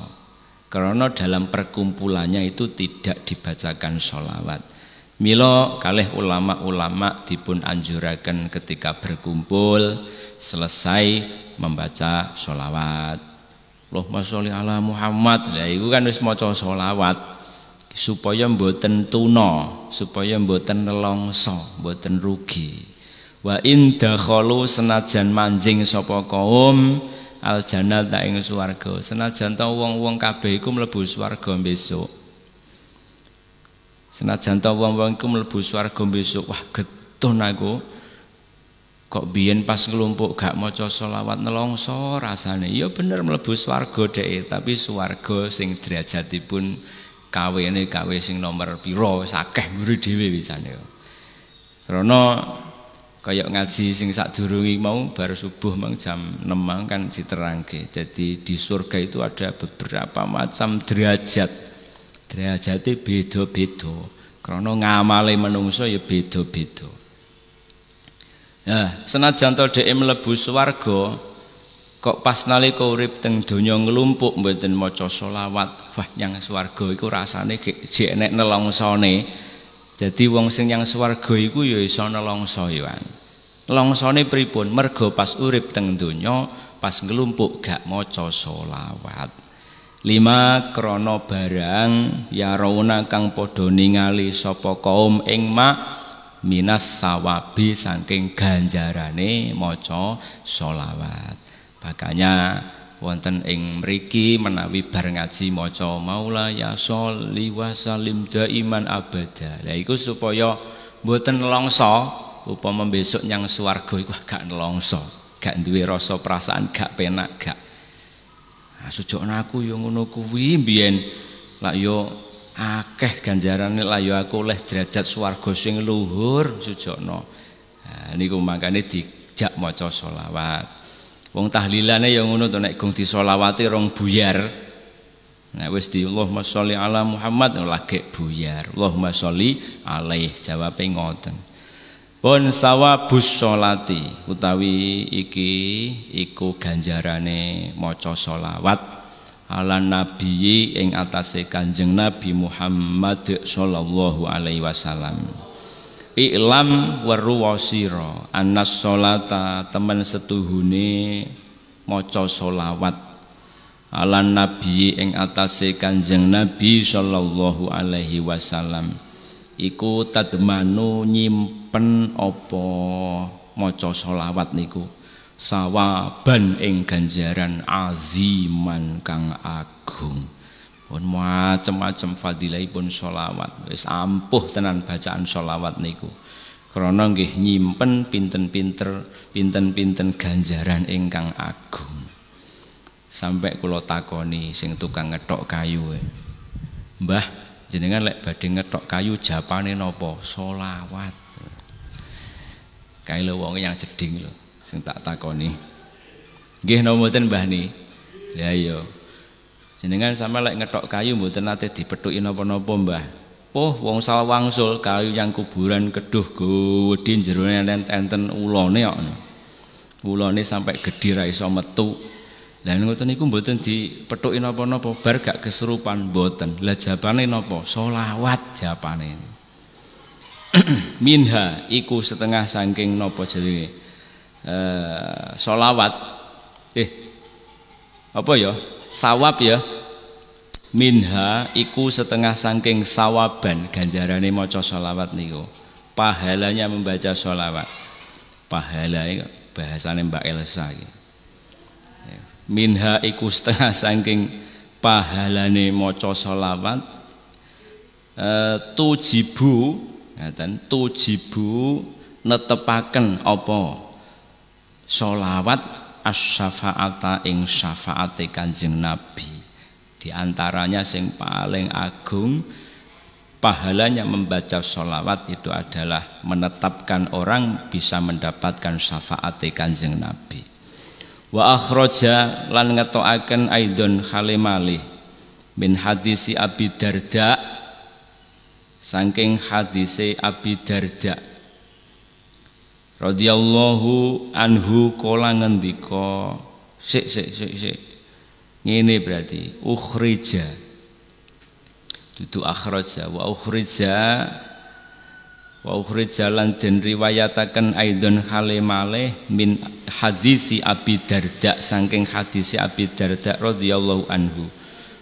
karena dalam perkumpulannya itu tidak dibacakan sholawat Milo kalih ulama-ulama dipun anjurakan ketika berkumpul selesai membaca sholawat Loh, sholli ala Muhammad lah itu kan wis maca sholawat supaya mboten no, supaya mboten nelongso mboten rugi wa in dakhalu senajan manjing sapa kaum al jannata ing swarga senajan ta wong-wong kabeh iku mlebu swarga besok senajan ta wong-wong iku mlebu swarga besok wah getun aku kok biyen pas ngelumpuk gak maca selawat nelongso rasane ya bener mlebu swarga dhek tapi swarga sing derajatipun kawene kawe sing nomor pira sakeh mburi dhewe wisane karena kayak ngaji sing sadurunge mau baru subuh mang jam 6 kan diterangke. Jadi di surga itu ada beberapa macam derajat. Derajate beda-beda. Karena ngamale menungso ya beda-beda. Nah, senajan to dhek mlebu swarga kok pas nalika urip teng donya nglumpuk mboten maca selawat wah yang swarga iku rasane jek nek nelongsone jadi wong sing yang swarga iku ya iso nelongso iwan. Ya, Longsone pripun? Mergo pas urip teng donya, pas ngelumpuk gak maca selawat. Lima krono barang ya rauna kang padha ningali sapa kaum ing mak minas sawabi saking ganjarane maca selawat. Makanya wonten ing mriki menawi bar ngaji maca maula ya sholli wa salim daiman abada. la iku supaya mboten longso upama besok nyang swarga iku gak longso gak duwe rasa perasaan gak penak gak. Nah, sujukna aku yo ya ngono kuwi biyen lak yo ya akeh ganjarane lak yo ya aku oleh derajat swarga sing luhur sujukna Nah, niku makane dijak maca selawat. Wong tahlilane ya ngono to nek gong disolawati rong buyar. Nek wis di Allahumma sholli ala Muhammad lagi buyar. Allahumma sholli alaih jawabe ngoten. Pun sawabus sholati utawi iki iku ganjarane maca sholawat ala nabi ing atase Kanjeng Nabi Muhammad sallallahu alaihi wasallam i'lam waruwasiro, wasira annas salata temen setuhune maca solawat ala nabi ing atase kanjeng nabi sallallahu alaihi wasallam iku tadmanu nyimpen apa maca solawat niku sawaban ing ganjaran aziman kang agung pun macem-macem fadilai pun solawat wis ampuh tenan bacaan solawat niku krono nggih nyimpen pinten-pinter pinten-pinten ganjaran ingkang agung sampai kulo takoni sing tukang ngetok kayu e. Mbah jenengan lek badhe ngetok kayu japane nopo solawat kae wong yang jeding lho sing tak takoni nggih napa mboten Mbah ni iya jenengan sama lek ngetok kayu mboten nate dipethuki napa-napa Mbah oh wong sawangsul kayu yang kuburan keduh gedhe jero enten ulone kok ulone sampai gedhe ra iso metu Lah ngoten niku mboten dipethuki napa-napa bar gak keserupan mboten. Lah japane napa? Selawat japane. Minha iku setengah saking napa jenenge? Eh solawat Eh apa ya? sawab ya minha iku setengah sangking sawaban ganjarane maca sholawat niku pahalanya membaca sholawat pahala bahasane Mbak Elsa iki ya. minha iku setengah sangking pahalane maca sholawat e, tujibu ngaten tujibu netepaken apa sholawat asyafaata ing syafa'ati Kanjeng Nabi. Di antaranya sing paling agung pahalanya membaca sholawat itu adalah menetapkan orang bisa mendapatkan syafaat Kanjeng Nabi. Wa akhroja lan ngetoaken aidon halimali min hadisi Abi Darda saking hadisi Abi Darda radhiyallahu anhu kala ngendika sik sik sik sik ngene berarti ukhrija dudu akhraja wa ukhrija wa ukhrija lan den riwayataken aidon hale malih min hadisi Abi Darda saking hadisi Abi Darda radhiyallahu anhu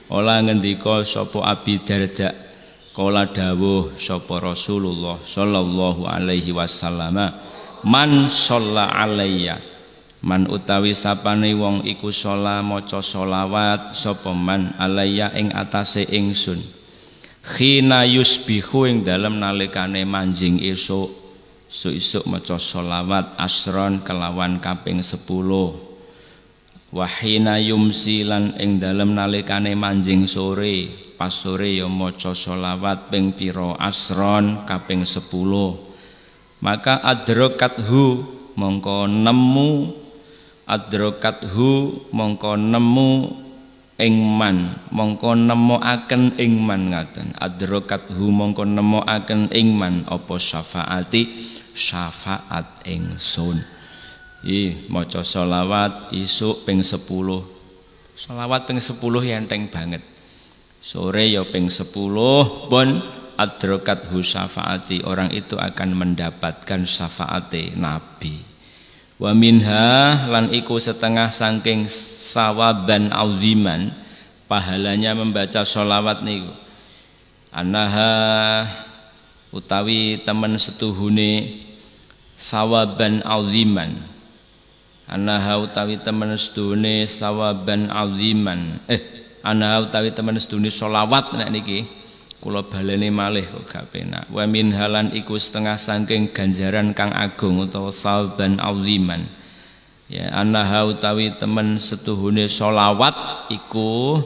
ola ngendika sapa Abi Darda kala dawuh sapa Rasulullah sallallahu alaihi wasallam man sholla alayya man utawi sapane wong iku shola maca sholawat sapa man alayya ing atase ingsun khina yusbihu ing dalem nalikane manjing esuk suisuk isuk maca sholawat asron kelawan kaping sepuluh wahina yumsilan ing dalem nalikane manjing sore pas sore ya maca sholawat ping pira asron kaping 10 maka adrokathu mongko nemu adrokathu mongko nemu ingman mongko akan ingman ngaten adrokathu mongko nemokaken ingman apa syafaati syafaat ingsun i maca selawat isuk ping 10 selawat ping 10 enteng banget sore ya ping sepuluh bon adrokat husafaati orang itu akan mendapatkan syafaati nabi wa minha lan iku setengah sangking sawaban auziman pahalanya membaca sholawat niku anaha utawi temen setuhune sawaban auziman anaha utawi temen setuhune sawaban auziman eh anaha utawi temen setuhune sholawat nek niki kula baleni malih kok gak penak wa min halan iku setengah saking ganjaran kang agung utawa salban auliman ya annaha utawi temen setuhune solawat iku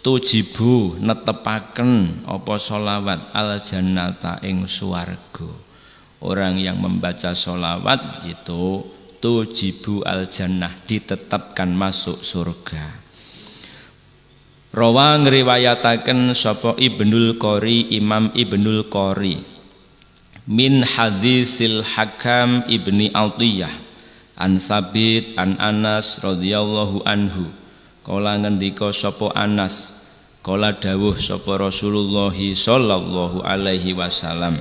tujibu netepaken apa solawat al jannata ing swarga orang yang membaca solawat itu tujibu al jannah ditetapkan masuk surga Rawa ngriwayataken sapa Ibnul Qori Imam Ibnul Qori min hadisil Hakam Ibni Altiyah an Sabit an Anas radhiyallahu anhu kala ngendika sapa Anas kala dawuh sapa Rasulullah sallallahu alaihi wasallam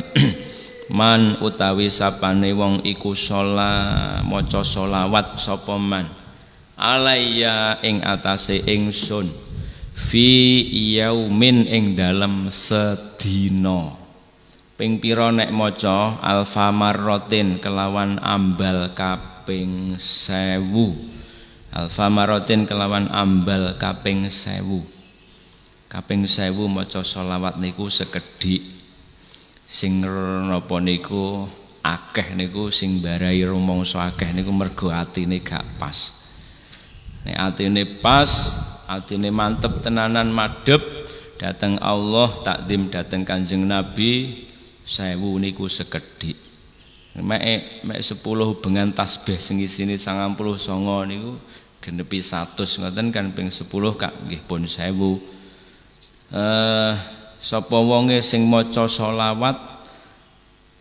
man utawi sapane wong iku salat maca selawat sapa man alayya ing atase ingsun fi yaumin ing dalam sedino, ping pira nek maca alfamarrotin kelawan ambal kaping sewu. Alfa marotin kelawan ambal kaping sewu. kaping sewu maca solawat niku sekedik, sing napa niku akeh niku sing barai rumangsa akeh niku mergo atine gak pas nek atine pas atine mantep tenanan madep dateng Allah takdim dateng Kanjeng Nabi sewu niku sekedhik mek mek 10 bengan tasbih sing isine 99 niku genepi 100 ngoten kan ping 10 kak nggih pun sewu eh sapa wonge sing maca selawat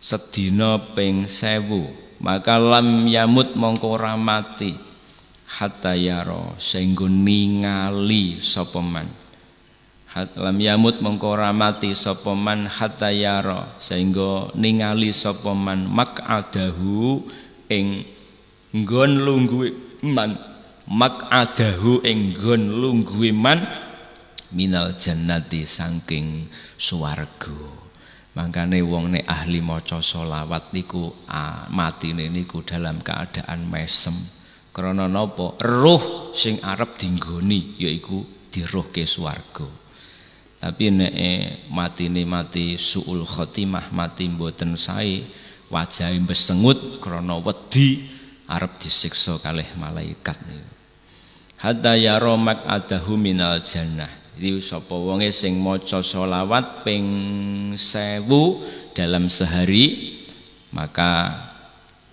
sedina ping sewu maka lam yamut mongko ora mati hatta yaro sehingga ningali sopoman man lam yamut mengkora mati sopoman man hatta yaro sehingga ningali sopoman mak adahu ing gon lungguhe man adahu ing gon lungguhe man minal jannati saking suwargo Makanya wong ne ahli moco selawat niku ah, matine niku dalam keadaan mesem. Krana napa? roh sing Arab dinggoni yaiku diruhke swarga. Tapi nek eh, matine mati suul khotimah mati mboten sae, wajahe besengut krana wedi Arab disiksa kalih malaikat. Hatta yaro adahu minal jannah. Jadi sapa wonge sing maca selawat ping 1000 dalam sehari maka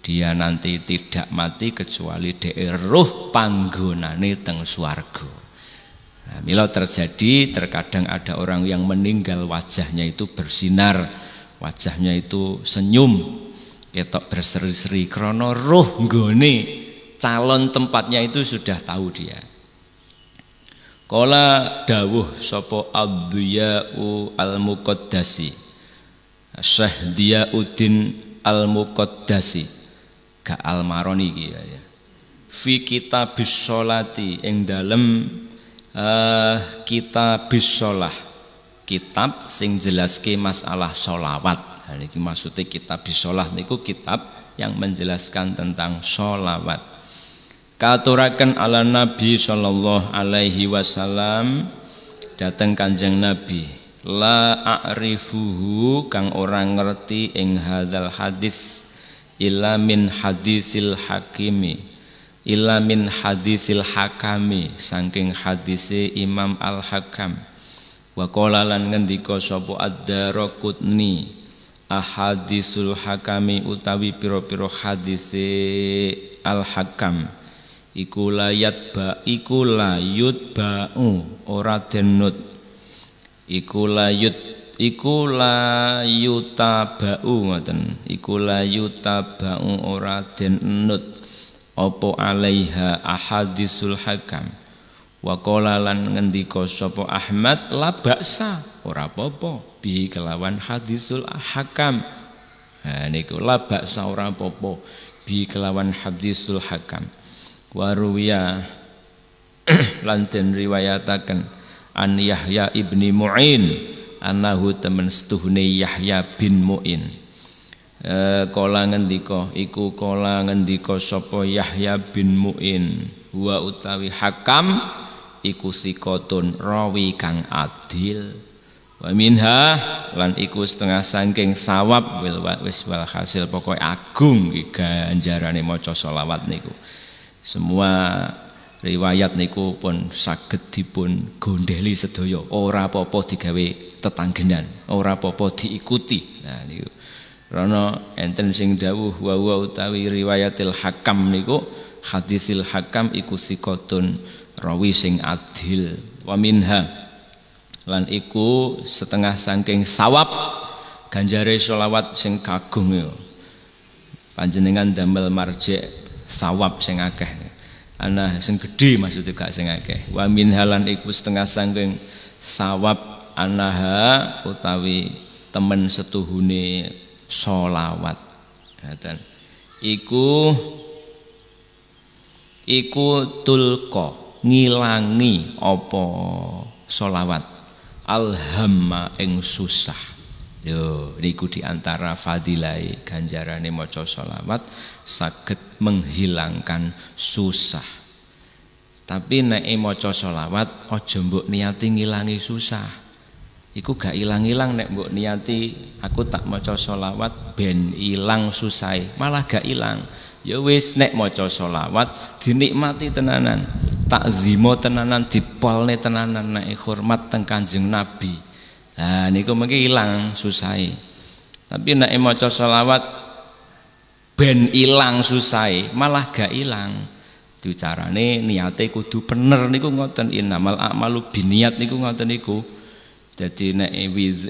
dia nanti tidak mati kecuali dari ruh panggonane teng suargo Nah, Milo terjadi terkadang ada orang yang meninggal wajahnya itu bersinar, wajahnya itu senyum, ketok berseri-seri krono ruh goni calon tempatnya itu sudah tahu dia. Kola dawuh Sopo Abdiyau Al-Muqaddasi Syekh Udin al Mukodasi ga almaroni iki ya. ya. Fi kitabish sholati ing dalem uh, eh, kitabish sholah. Kitab sing jelaske masalah sholawat. Hari iki maksudnya kitabis sholah niku kitab yang menjelaskan tentang sholawat. Katurakan ala Nabi sallallahu alaihi wasallam datang Kanjeng Nabi la a'rifuhu kang orang ngerti ing hadal hadis illa min hadisil hakimi illa min hadisil hakami saking hadise Imam Al-Hakam wa qala lan ngendika sapa Ad-Darqutni ahadisul hakami utawi pira-pira hadise Al-Hakam iku layat ba iku layut u, ora denut iku layut iku la yutabau ngoten iku la yutabau ora den enut apa alaiha ahadisul hakam wa qala lan ngendika sapa Ahmad la baksa ora apa-apa bi kelawan hadisul hakam ha niku la baksa ora apa-apa bi kelawan hadisul hakam waruya lan den riwayataken an Yahya ibni Mu'in anahu temen setuhne Yahya bin Mu'in e, kola ngendika iku kola ngendika sapa Yahya bin Mu'in wa utawi hakam iku sikotun rawi kang adil wa minha lan iku setengah sangking sawab wil wis wal hasil pokok agung ganjarane maca selawat niku semua riwayat niku pun saged dipun gondeli sedaya ora apa-apa digawe tetanggenan ora apa-apa diikuti nah niku Rono enten sing dawuh wa wa utawi riwayatil hakam niku hadisil hakam iku sikotun rawi sing adil wa minha lan iku setengah sangking sawab ganjare sholawat sing kagung yo panjenengan damel marje sawab sing akeh ana sing gedhe maksudnya gak sing akeh wa min halan iku setengah sangking sawab anaha utawi temen setuhune solawat dan iku iku tulko ngilangi opo solawat alhamma ing susah Yo, niku diantara fadilai ganjarane maca solawat sakit menghilangkan susah. Tapi nek maca solawat ojo mbok niati ngilangi susah iku gak ilang-ilang nek mbok niati aku tak maca solawat ben ilang susai malah gak ilang ya wis nek maca solawat dinikmati tenanan tak zimo tenanan dipolne tenanan nek hormat teng kanjeng nabi nah niku mengki ilang susai tapi nek maca solawat ben ilang susai malah gak ilang diucarane niate kudu bener niku ngoten innamal a'malu biniat niku ngoten niku jadi nek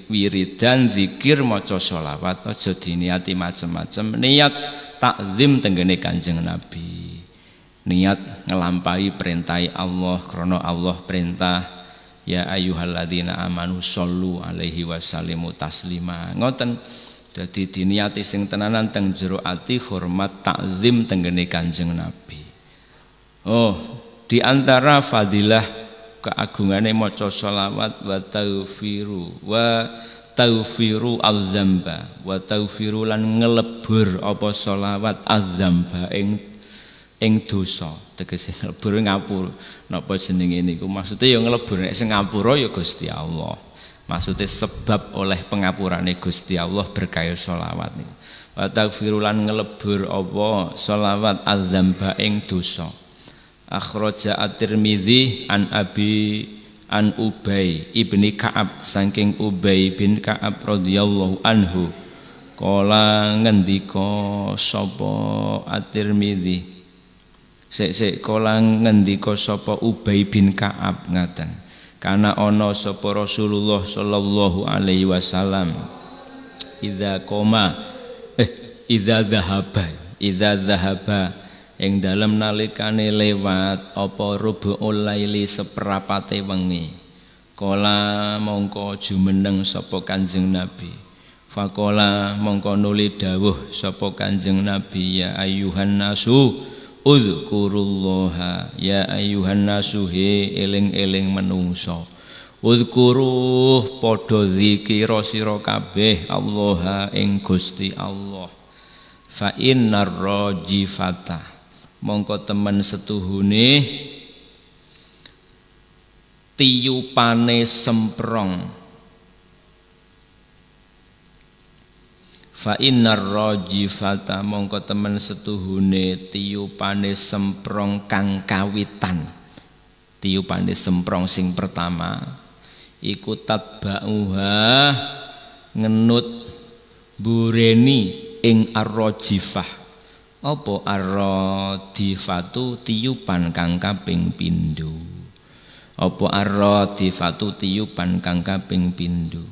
wiridan zikir maca sholawat aja diniati macam-macam Niat takzim tenggene Kanjeng Nabi. Niat ngelampahi perintah Allah krono Allah perintah ya ayyuhalladzina amanu sallu alaihi wasallimu taslima. Ngoten jadi diniati sing tenanan teng jero ati hormat takzim tenggene Kanjeng Nabi. Oh, di antara fadilah keagungane maca sholawat wa taufiru wa taufiru al wa taufiru lan ngelebur apa sholawat al-zamba ing ing dosa tegese ngelebur ngapur napa jenenge niku maksude ya ngelebur nek sing ngapura ya Gusti Allah maksude sebab oleh pengapurane Gusti Allah berkaya sholawat niku wa taufiru lan ngelebur apa sholawat al-zamba ing dosa akhraja at-Tirmidzi an Abi an Ubay ibni Ka'ab saking Ubay bin Ka'ab radhiyallahu anhu kala ngendika sapa at-Tirmidzi sik sik kala ngendika sapa Ubay bin Ka'ab ngaten karena ono sapa Rasulullah sallallahu alaihi wasallam idza koma eh idza zahaba idza zahaba ing dalem nalikane lewat apa rubuul laili seperapate wengi kala mongko jumeneng sapa kanjeng nabi Fakola mongko nuli dawuh sapa kanjeng nabi ya ayuhan nasu uzkurullaha ya ayuhan nasu he eling-eling menungso Uzkuruh padha zikira sira kabeh Allah ing Gusti Allah fa innar rajifata mongko temen setuhune tiupane semprong fa innar rajifata mongko temen setuhune tiupane semprong kang kawitan tiupane semprong sing pertama iku tatba'uha ngenut bureni ing arrojifah Opo arradifatu tiyupan kang kaping pindho? Opo arradifatu tiyupan kang kaping pindho?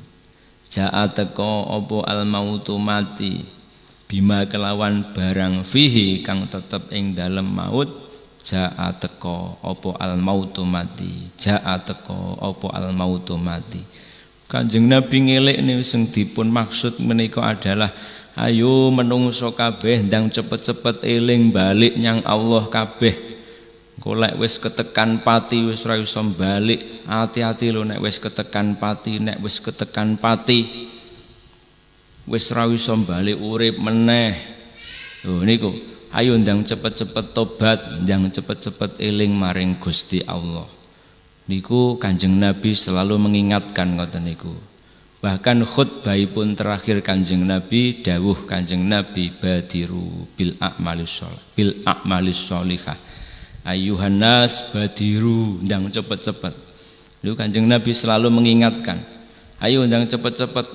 Ja'a teko opo al mautu mati bima kelawan barang fihi kang tetep ing dalem maut ja'a teko opo al mautu mati ja'a teko opo al mautu mati Kanjeng Nabi ngelik ini sing dipun maksud menika adalah ayo menungso kabeh ndang cepet-cepet eling balik nyang Allah kabeh golek wis ketekan pati wis ora iso balik hati-hati lo nek wis ketekan pati nek wis ketekan pati wis ora iso balik urip meneh lho niku ayo ndang cepet-cepet tobat ndang cepet-cepet eling maring Gusti Allah niku Kanjeng Nabi selalu mengingatkan ngoten niku Bahkan khutbah pun terakhir Kanjeng Nabi dawuh Kanjeng Nabi badiru bil a'malus sholat bil a'malus sholihah. Ayuhan badiru undang cepat-cepat Lu Kanjeng Nabi selalu mengingatkan, ayo undang cepat-cepat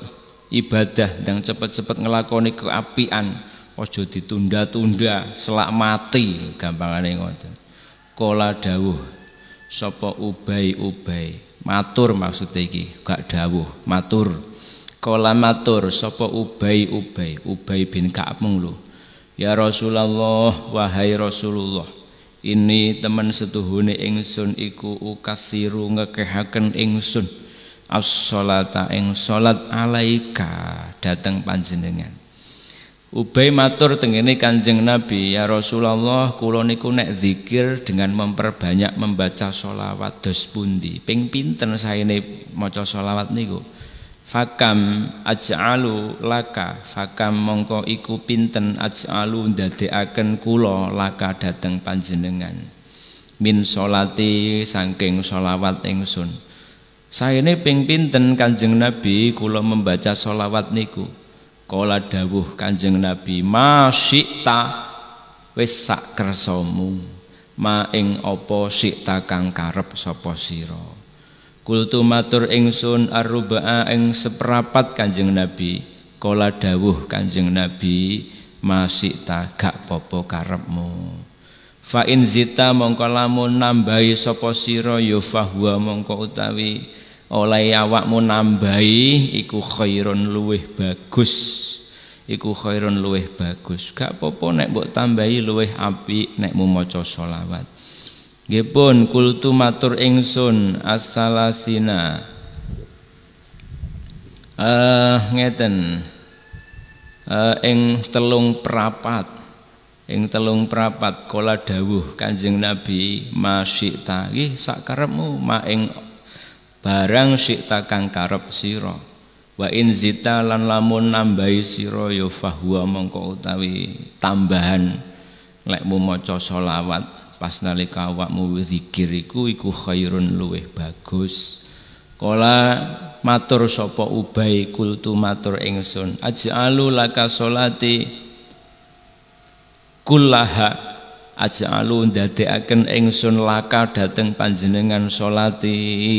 ibadah, undang cepat cepet ngelakoni keapian, ojo ditunda-tunda selak mati aneh ngoten. Kola dawuh sopo ubay ubay matur maksud iki gak dawuh matur kala matur sopo Ubay Ubay Ubay bin Ka'ab ya Rasulullah wahai Rasulullah ini teman setuhune ingsun iku ukasiru ngekehaken ingsun as-salata ing alaihka. alaika dateng panjenengan Ubay matur tengene Kanjeng Nabi, ya Rasulullah, kula niku nek zikir dengan memperbanyak membaca sholawat dos pundi. Ping pinten mau maca sholawat niku? Fakam aj'alu laka, fakam mongko iku pinten aj'alu ndadekaken kula laka dateng panjenengan. Min sholati sangking sholawat ingsun. ini ping pinten Kanjeng Nabi kula membaca sholawat niku? Kola dawuh Kanjeng Nabi, "Masyita wis sak kersamu, maing opo sikta kang karep sopo siro Kultu matur sun arubaa ing seperapat Kanjeng Nabi, Kola dawuh Kanjeng Nabi, masih gak popo karepmu. Fa in zita mongko lamun nambahi sapa sira ya fahuwa mongko utawi oleh awakmu nambahi iku khairun luweh bagus iku khairun luweh bagus gak popo nek mbok tambahi luweh api nek mu maca selawat nggih pun kultu matur ingsun asalasina eh uh, ngeten uh, ing telung prapat ing telung prapat kola dawuh Kanjeng Nabi masyita tagih sakaremu ma ing barang sikta takang karep sira wa in zita lan lamun nambahi sira ya fahuwa mongko utawi tambahan lekmu maca selawat pas nalika awakmu zikir iku iku khairun luweh bagus kala matur sapa ubai kultu matur ingsun aj'alu laka salati kullaha aj'alu ndadekaken ingsun laka dhateng panjenengan salati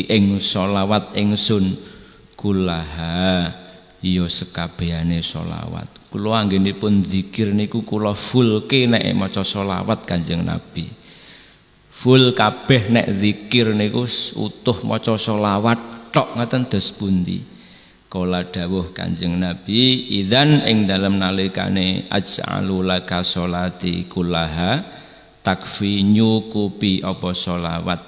ing selawat ingsun kulaha ya sekabehane kulo kula anggenipun zikir niku kula fulke nek maca solawat Kanjeng Nabi full kabeh nek zikir niku utuh maca solawat tok ngoten dos pundi Kala dawuh Kanjeng Nabi idzan ing dalem nalikane aj'alu laka salati kulaha takfi nyukupi apa solawat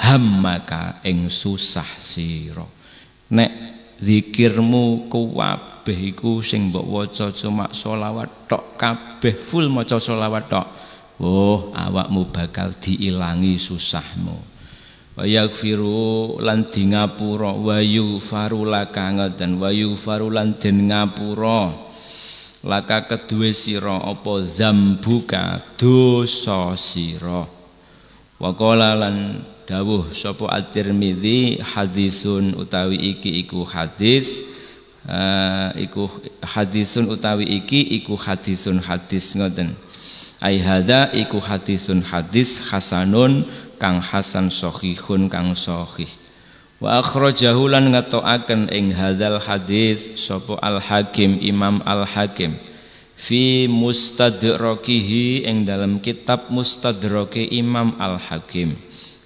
hammaka ing susah siro. nek zikirmu kuwabeh iku sing mbok waca cuma solawat tok kabeh full maca solawat tok oh awakmu bakal diilangi susahmu wayakfiru lan di ngapura wayu dan ngoten wayu farulan den ngapura laka kedua siro opo zambuka dosa siro wakola lan dawuh sopo at-Tirmizi hadisun utawi iki iku hadis uh, iku hadisun utawi iki iku hadisun hadis ngoten ai hadza iku hadisun hadis hasanun kang hasan sahihun kang sahih Wa akhrajahu lan ngetoaken ing hadzal hadis sapa Al Hakim Imam Al Hakim fi mustadrakihi ing dalam kitab mustadrake Imam Al Hakim.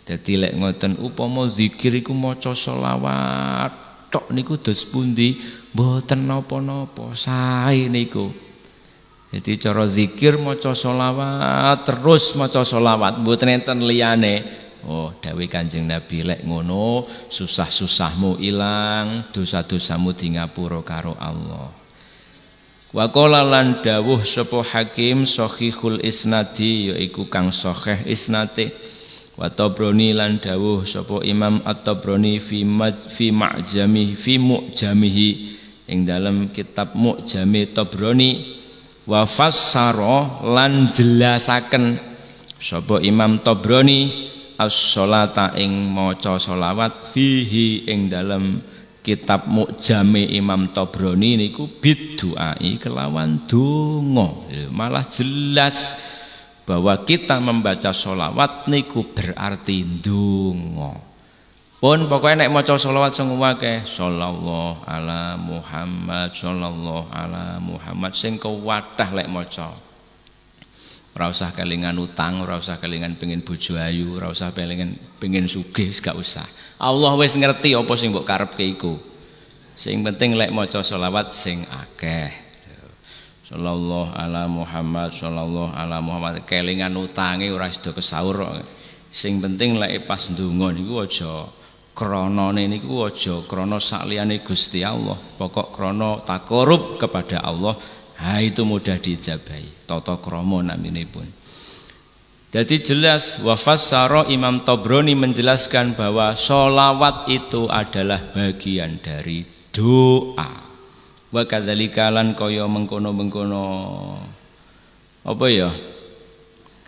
Dadi lek ngoten upama zikir iku maca selawat tok niku dos pundi mboten napa-napa sae niku. Jadi cara zikir maca selawat terus maca selawat mboten enten liyane Oh, dawuh Kanjeng Nabi lek ngono, susah-susahmu ilang, dosa-dosamu di ngapura karo Allah. Wa qala lan dawuh sapa hakim sahihul isnadi yaiku kang sahih isnate. Wa Tabrani lan dawuh sapa Imam At-Tabrani fi maj, fi ma'jami fi mu'jamihi ing dalam kitab Mu'jami Tabrani wa fassara lan jelasaken sapa Imam Tabrani as-sholata ing maca sholawat fihi ing dalem kitab mukjame Imam Tobroni niku biduai kelawan donga ya, malah jelas bahwa kita membaca sholawat niku berarti dungo. pun pokoknya nek maca sholawat sungguh akeh sallallahu ala Muhammad sallallahu ala Muhammad sing kuwatah lek maca ora usah kelingan utang, ora usah kelingan pengin bojo ayu, ora usah pengen pengen sugih, gak usah. Allah wis ngerti apa sing mbok karepke iku. Sing penting lek maca selawat sing akeh. Sallallahu ala Muhammad, sallallahu ala Muhammad. Kelingan utange ora sida kesaur. Sing penting lek pas ndonga niku aja kronone niku aja krana sakliyane Gusti Allah. Pokok krana korup kepada Allah Nah, itu mudah dijabai. Toto kromo namine pun. Jadi jelas wafat saro Imam Tobroni menjelaskan bahwa solawat itu adalah bagian dari doa. Wa kadalikalan koyo kaya mengkono-mengkono apa ya?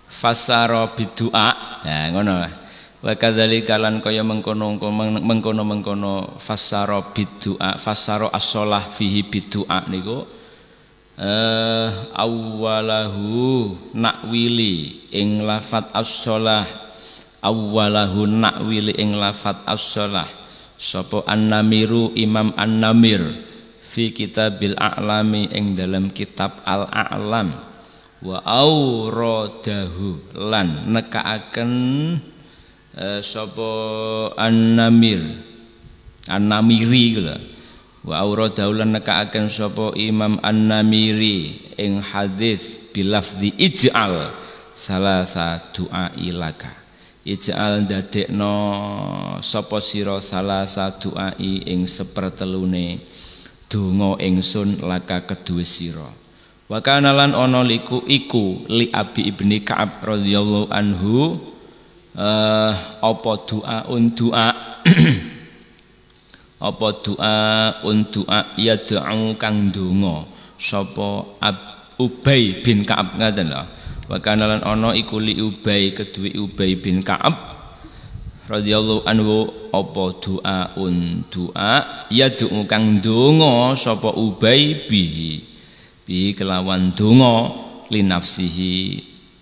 Fasaro bidua. Nah, ngono. Wa kadalikalan koyo kaya mengkono mengkono mengkono fasaro bidua, fasaro as-shalah fihi bidua niku eh awwalahu nakwili ing lafat as-shalah awwalahu nakwili ing lafat as-shalah sapa an-namiru imam an-namir fi kitabil a'lami ing dalam kitab al-a'lam wa awradahu lan nekaaken eh, sapa an-namir an-namiri wa auradaulan nekaaken sapa Imam An-Namiri ing hadis bilafzi ij'al salasa du'a ilaka ij'al dadekno sapa sira salasa du'a ing sepertelune donga ingsun laka kedue sira wa kana lan ana liku iku li abi ibni ka'ab radhiyallahu anhu eh apa du'a un du'a apa doa doa ya doa kang dungo, sopo ab Ubay bin Ka'ab ngaten lah wa ono lan Ubay kedua Ubay bin Ka'ab radhiyallahu anhu apa doa doa ya doa kang dungo, sopo Ubay bihi bihi kelawan dungo, linafsihi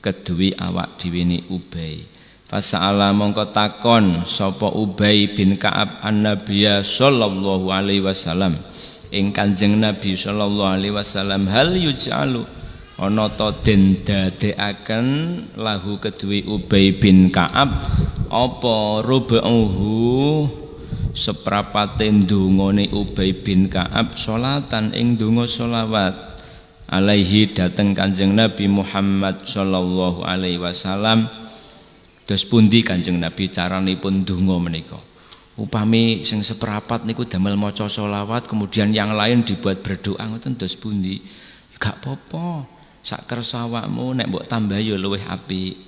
kedua awak diwini Ubay Fasa'ala mongko takon sapa Ubay bin Ka'ab annabiya sallallahu alaihi wasallam ing Kanjeng Nabi sallallahu alaihi wasallam hal yuj'alu ana ta den dadekaken lahu kedue Ubay bin Ka'ab apa rubuhu seprapate ndungane Ubay bin Ka'ab salatan ing donga selawat alaihi dateng Kanjeng Nabi Muhammad sallallahu alaihi wasallam Dos pundi Kanjeng Nabi nipun dungo meniko Upami sing seperapat niku damel maca selawat kemudian yang lain dibuat berdoa ngoten dos pundi? Gak popo sakar Sak kersawakmu nek mbok tambah ya luwih apik.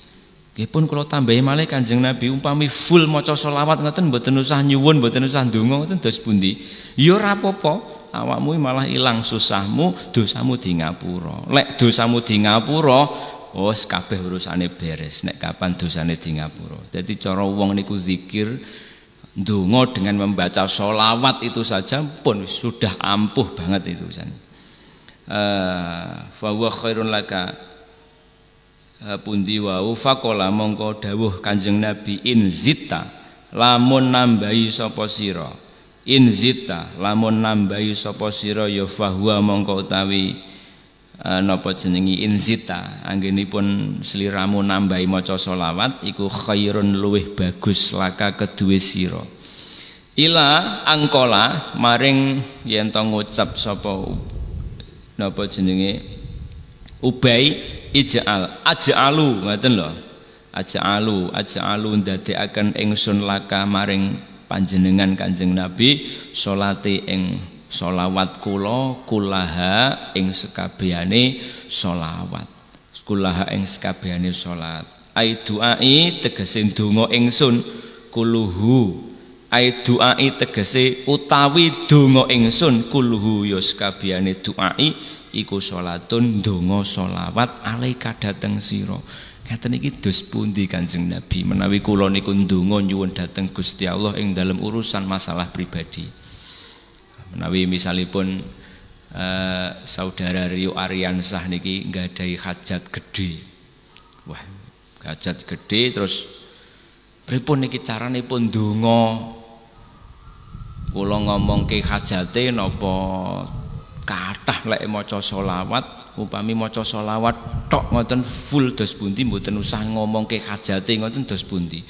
Nggih pun kula tambahi malih Kanjeng Nabi upami full maca selawat ngoten mboten usah nyuwun, mboten usah dungo ngoten dos pundi? Ya ora apa awakmu malah ilang susahmu dosamu di ngapura lek dosamu di ngapura Wes kabeh urusane beres nek kapan dosane di ngapura. Dadi cara wong niku zikir dongo dengan membaca solawat itu saja pun sudah ampuh banget itu urusan. Uh, eh, khairun laka eh, pundi wau faqala mongko dawuh Kanjeng Nabi in zita lamun nambahi sapa sira in zita lamun nambahi sapa sira ya fahuwa mongko utawi Eh, napa jenengi inzita anggenipun sliramu nambahi maca selawat iku khairun luweh bagus laka kedue sira ila angkola maring yen to ngucap sapa napa jenenge ubai ij'al aj'alu ngoten lho aj'alu aj'alu ndadekaken ingsun laka maring panjenengan Kanjeng Nabi salate ing solawat kulo kulaha ing sekabiane solawat kulaha ing sekabiane solat ai duai tegesin dungo ingsun kuluhu ai duai tegese utawi dungo ingsun kuluhu yos ya kabiane duai iku solatun dungo solawat alaika dateng siro. ngeten iki dos pundi Kanjeng Nabi menawi kula niku ndonga nyuwun dateng Gusti Allah ing dalam urusan masalah pribadi menawi misalipun eh, saudara Rio Aryansah niki nggadahi hajat gede wah hajat gede terus pripun niki carane pun donga ngomong ke hajate nopo katah lek maca selawat upami maca solawat, tok ngoten full dos bunti mboten usah ke hajate ngoten dos bunti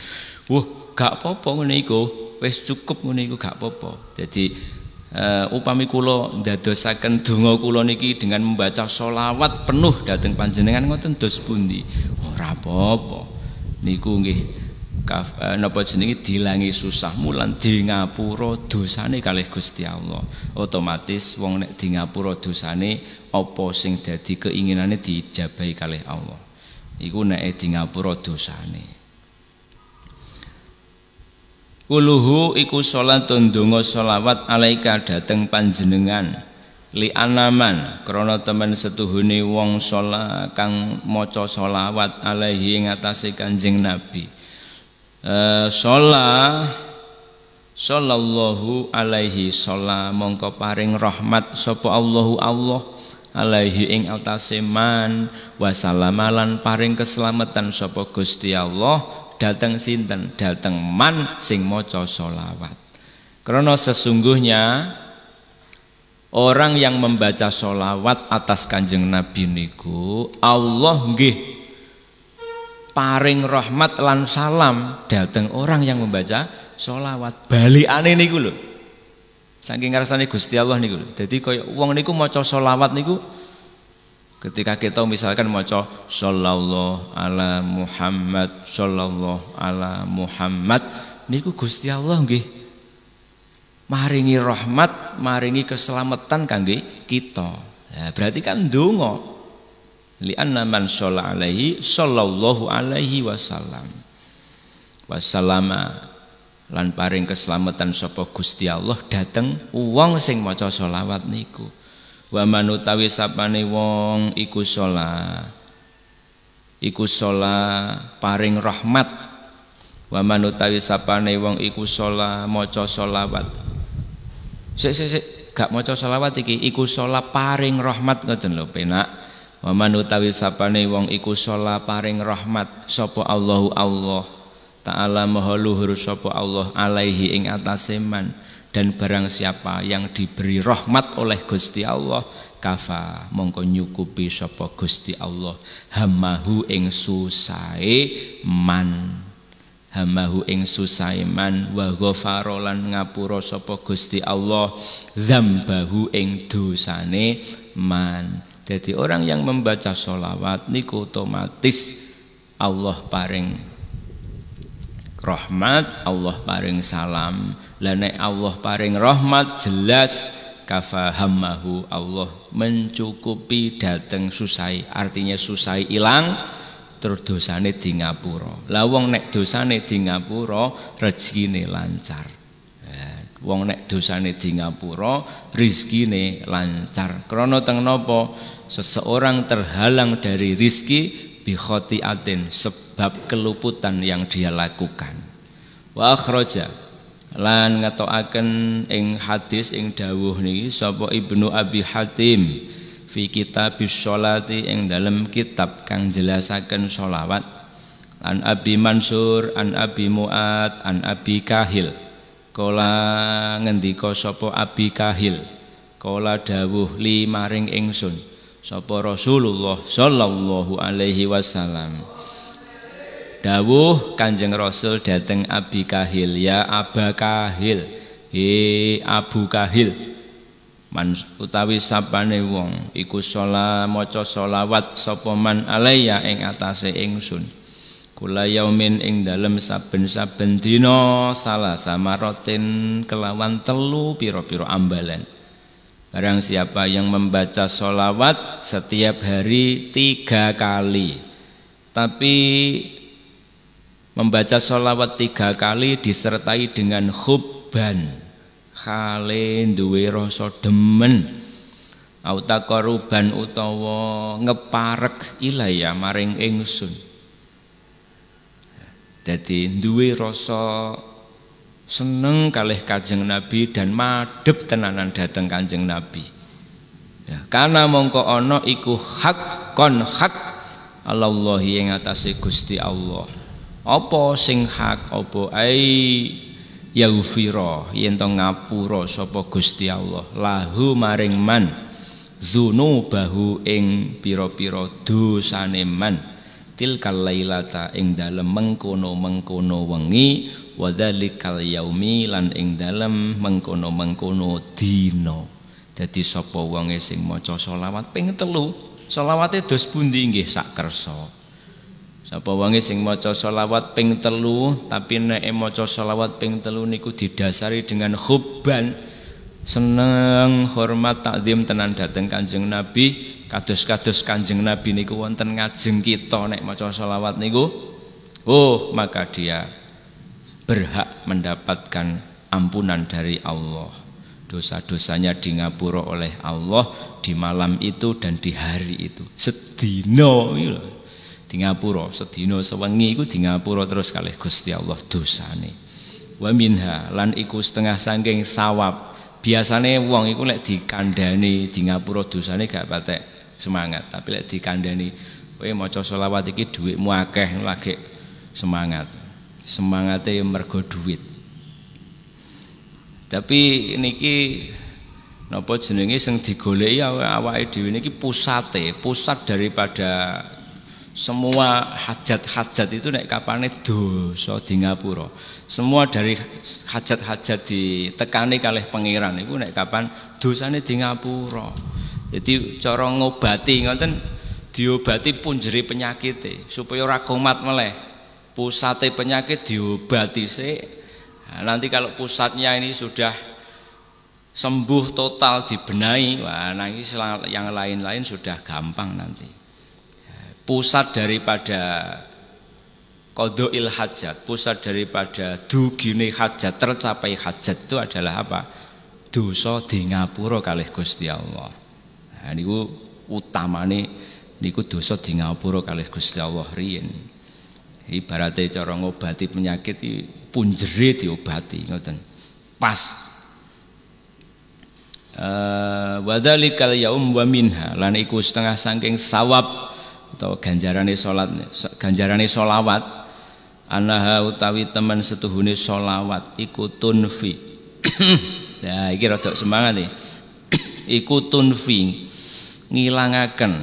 wah gak popo apa ngene iku wis cukup ngene iku gak popo. Jadi Uh, upami kulo ndadosaken donga kulo niki dengan membaca solawat penuh dateng panjenengan ngoten dos pundi ora apa-apa niku nggih uh, napa jenenge dilangi susah mulan di ngapura dosane kalih Gusti Allah otomatis wong nek di ngapura dosane apa sing dadi keinginannya diijabahi kalih Allah iku nek di ngapura dosane Kuluhu iku salatun donga selawat alaika dateng panjenengan li anaman krono temen setuhuni wong sala kang maca selawat alaihi ing atase Kanjeng Nabi. Eh sala sallallahu alaihi sala mongko paring rahmat sapa Allahu Allah alaihi ing atase man wasalamalan paring keselamatan sapa Gusti Allah dateng sinten dateng man sing maca sholawat karena sesungguhnya orang yang membaca sholawat atas kanjeng nabi niku Allah nggih paring rahmat lan salam dateng orang yang membaca sholawat aneh niku lho saking ngerasani Gusti Allah niku lho jadi kaya uang niku maca sholawat niku Ketika kita misalkan maca sallallahu ala Muhammad sallallahu ala Muhammad niku Gusti Allah nggih maringi rahmat, maringi keselamatan kangge kita. ya berarti kan donga. Li'anna man shalla alaihi sallallahu alaihi wasallam. Wasallama lan paring keselamatan sapa Gusti Allah dateng wong sing maca selawat niku wa man utawi sapane wong iku sholat iku sholat paring rahmat wa man utawi sapane wong iku sholat maca sholawat sik sik sik gak maca sholawat iki iku sholat paring rahmat ngoten lho penak wa man utawi sapane wong iku sholat paring rahmat sapa Allahu Allah taala maha luhur sapa Allah alaihi ing atase man dan barang siapa yang diberi rahmat oleh Gusti Allah kafa mongko nyukupi sapa Gusti Allah hamahu ing susai man hamahu ing susaiman wa ghafara lan ngapura sapa Gusti Allah zambahu ing dosane man jadi orang yang membaca sholawat niku otomatis Allah paring rahmat Allah paring salam Lanek Allah paring rahmat jelas kafahamahu Allah mencukupi dateng susai artinya susai hilang terus dosane di ngapura lah wong nek dosane di ngapura rezekine lancar nah, wong nek dosane di ngapura rezekine lancar krana teng napa seseorang terhalang dari rizki bikhotiatin sebab keluputan yang dia lakukan wa akhraja lan ngetokaken ing hadis ing dawuh niki sapa Ibnu Abi Hatim fi kitab sholati ing dalam kitab kang jelasaken sholawat an Abi Mansur an Abi Muat an Abi Kahil kola ngendika sapa Abi Kahil kola dawuh li maring ingsun sapa Rasulullah sallallahu alaihi wasallam dawuh Kanjeng Rasul dateng Abi Kahil ya Aba Kahil he Abu Kahil man utawi sapane wong iku sholat maca sholawat sapa man alaiya ing atase ingsun kula yaumin ing dalem saben-saben dina salah sama rotin kelawan telu piro-piro ambalan Barang siapa yang membaca solawat setiap hari tiga kali Tapi membaca sholawat tiga kali disertai dengan khubban kale duwe rasa demen auta koruban utawa ngeparek ilaya maring ingsun Jadi duwe rasa seneng kalih Kanjeng Nabi dan madep tenanan dateng Kanjeng Nabi ya, karena mongko ono iku hak kon hak Allahi yang atase Gusti Allah apa sing hak apa ai yaghfira yen to ngapura sapa Gusti Allah lahu maring man zunu bahu ing pira-pira dosane man tilkal lailata ing dalem mengkono-mengkono wengi wa yaumi lan ing dalem mengkono-mengkono dina dadi sapa wonge sing maca selawat ping telu selawate dos pundi nggih sak kersa Sapa wangi sing maca selawat ping telu tapi nek e maca selawat ping telu niku didasari dengan khubban seneng hormat takzim tenan dateng Kanjeng Nabi kados-kados Kanjeng Nabi niku wonten ngajeng kita nek maca selawat niku oh maka dia berhak mendapatkan ampunan dari Allah dosa-dosanya di ngapura oleh Allah di malam itu dan di hari itu sedino iya know di ngapura sedina sewengi iku di ngapura terus kalih Gusti Allah dosane wa minha lan iku setengah sanggeng sawab biasanya wong iku lek dikandani di ngapura dosane gak patek semangat tapi lek dikandani kowe maca selawat iki dhuwitmu akeh lagi semangat semangate mergo duit tapi niki napa jenenge sing digoleki awake dhewe niki pusate pusat daripada semua hajat-hajat itu naik kapane dosa di ngapura semua dari hajat-hajat ditekani kalih pangeran itu naik kapan dosane di ngapura jadi cara ngobati ngoten diobati pun jadi penyakit supaya ora meleh pusate penyakit diobati sih nah, nanti kalau pusatnya ini sudah sembuh total dibenahi wah nanti yang lain-lain sudah gampang nanti pusat daripada kodoil hajat, pusat daripada dugine hajat, tercapai hajat itu adalah apa? Dosa di ngapura kalih Gusti Allah. Nah, nih utamane niku dosa di ngapura kalih Gusti Allah riyen. Ibarate cara ngobati penyakit punjere diobati ngoten. Pas Uh, eh, wadalikal yaum wa minha lan iku setengah saking sawab atau ganjarane salat ganjarane solawat anaha utawi teman setuhune solawat iku tunfi ya iki rada semangat nih iku tunfi ngilangaken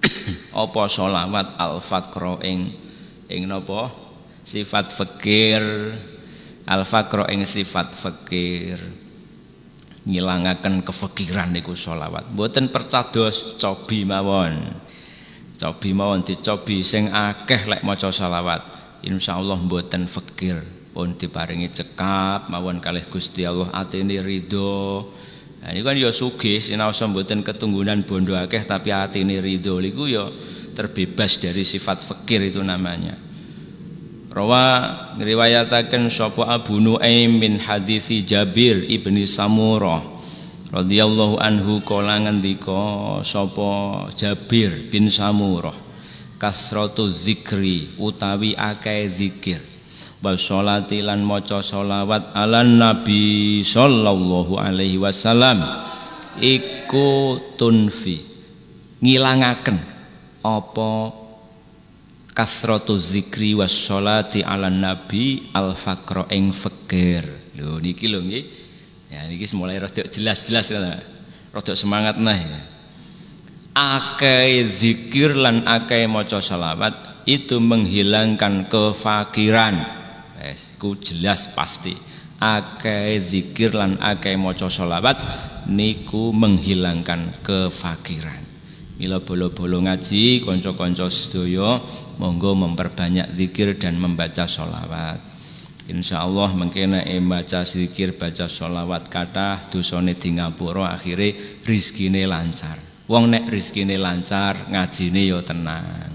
apa solawat al fakro ing ing napa sifat fakir al fakro ing sifat fakir ngilangaken kefikiran niku solawat mboten percados cobi mawon Cobi mawon dicobi sing akeh lek maca selawat. Insyaallah mboten fakir pun diparingi cekap mawon kalih Gusti Allah atine ridho. Nah, ini kan ya sugih sinaosa mboten ketunggunan bondo akeh tapi atine ridho niku ya terbebas dari sifat fakir itu namanya. Rawa ngriwayataken sapa Abu Nuaim min hadisi Jabir ibni Samurah radhiyallahu anhu kolangan diko sopo Jabir bin Samurah kasratu zikri utawi akai zikir wa sholati lan maca ala nabi sallallahu alaihi wasallam iku tunfi ngilangaken opo kasratu zikri was sholati ala nabi al fakro ing fakir lho niki lho nggih Ya niki mulai rodok jelas-jelas kan. Rodok semangat nah ya. Akai zikir lan akai maca salawat itu menghilangkan kefakiran. Wes, ku jelas pasti. Akai zikir lan akai maca salawat niku menghilangkan kefakiran. Mila bolo-bolo ngaji, konco-konco studio, monggo memperbanyak zikir dan membaca sholawat. Insya Allah mengkena eh, baca zikir baca sholawat kata dusone di ngapura akhirnya rizkine lancar wong nek rizkine lancar ngajine yo ya tenang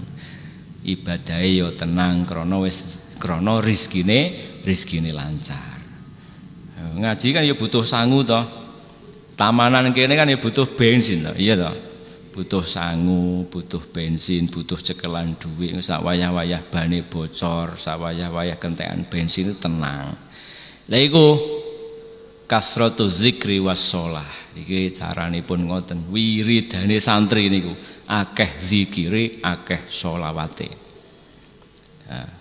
ibadah yo ya tenang krono wis krono rizkine rizkine lancar ngaji kan ya butuh sangu toh tamanan kene kan ya butuh bensin toh iya toh butuh sangu, butuh bensin, butuh cekelan duit, sak wayah-wayah bane bocor, sak wayah-wayah kentekan bensin itu tenang. Lha iku kasratu zikri wassalah. Iki caranipun ngoten. Wiridane santri niku akeh zikire, akeh sholawate.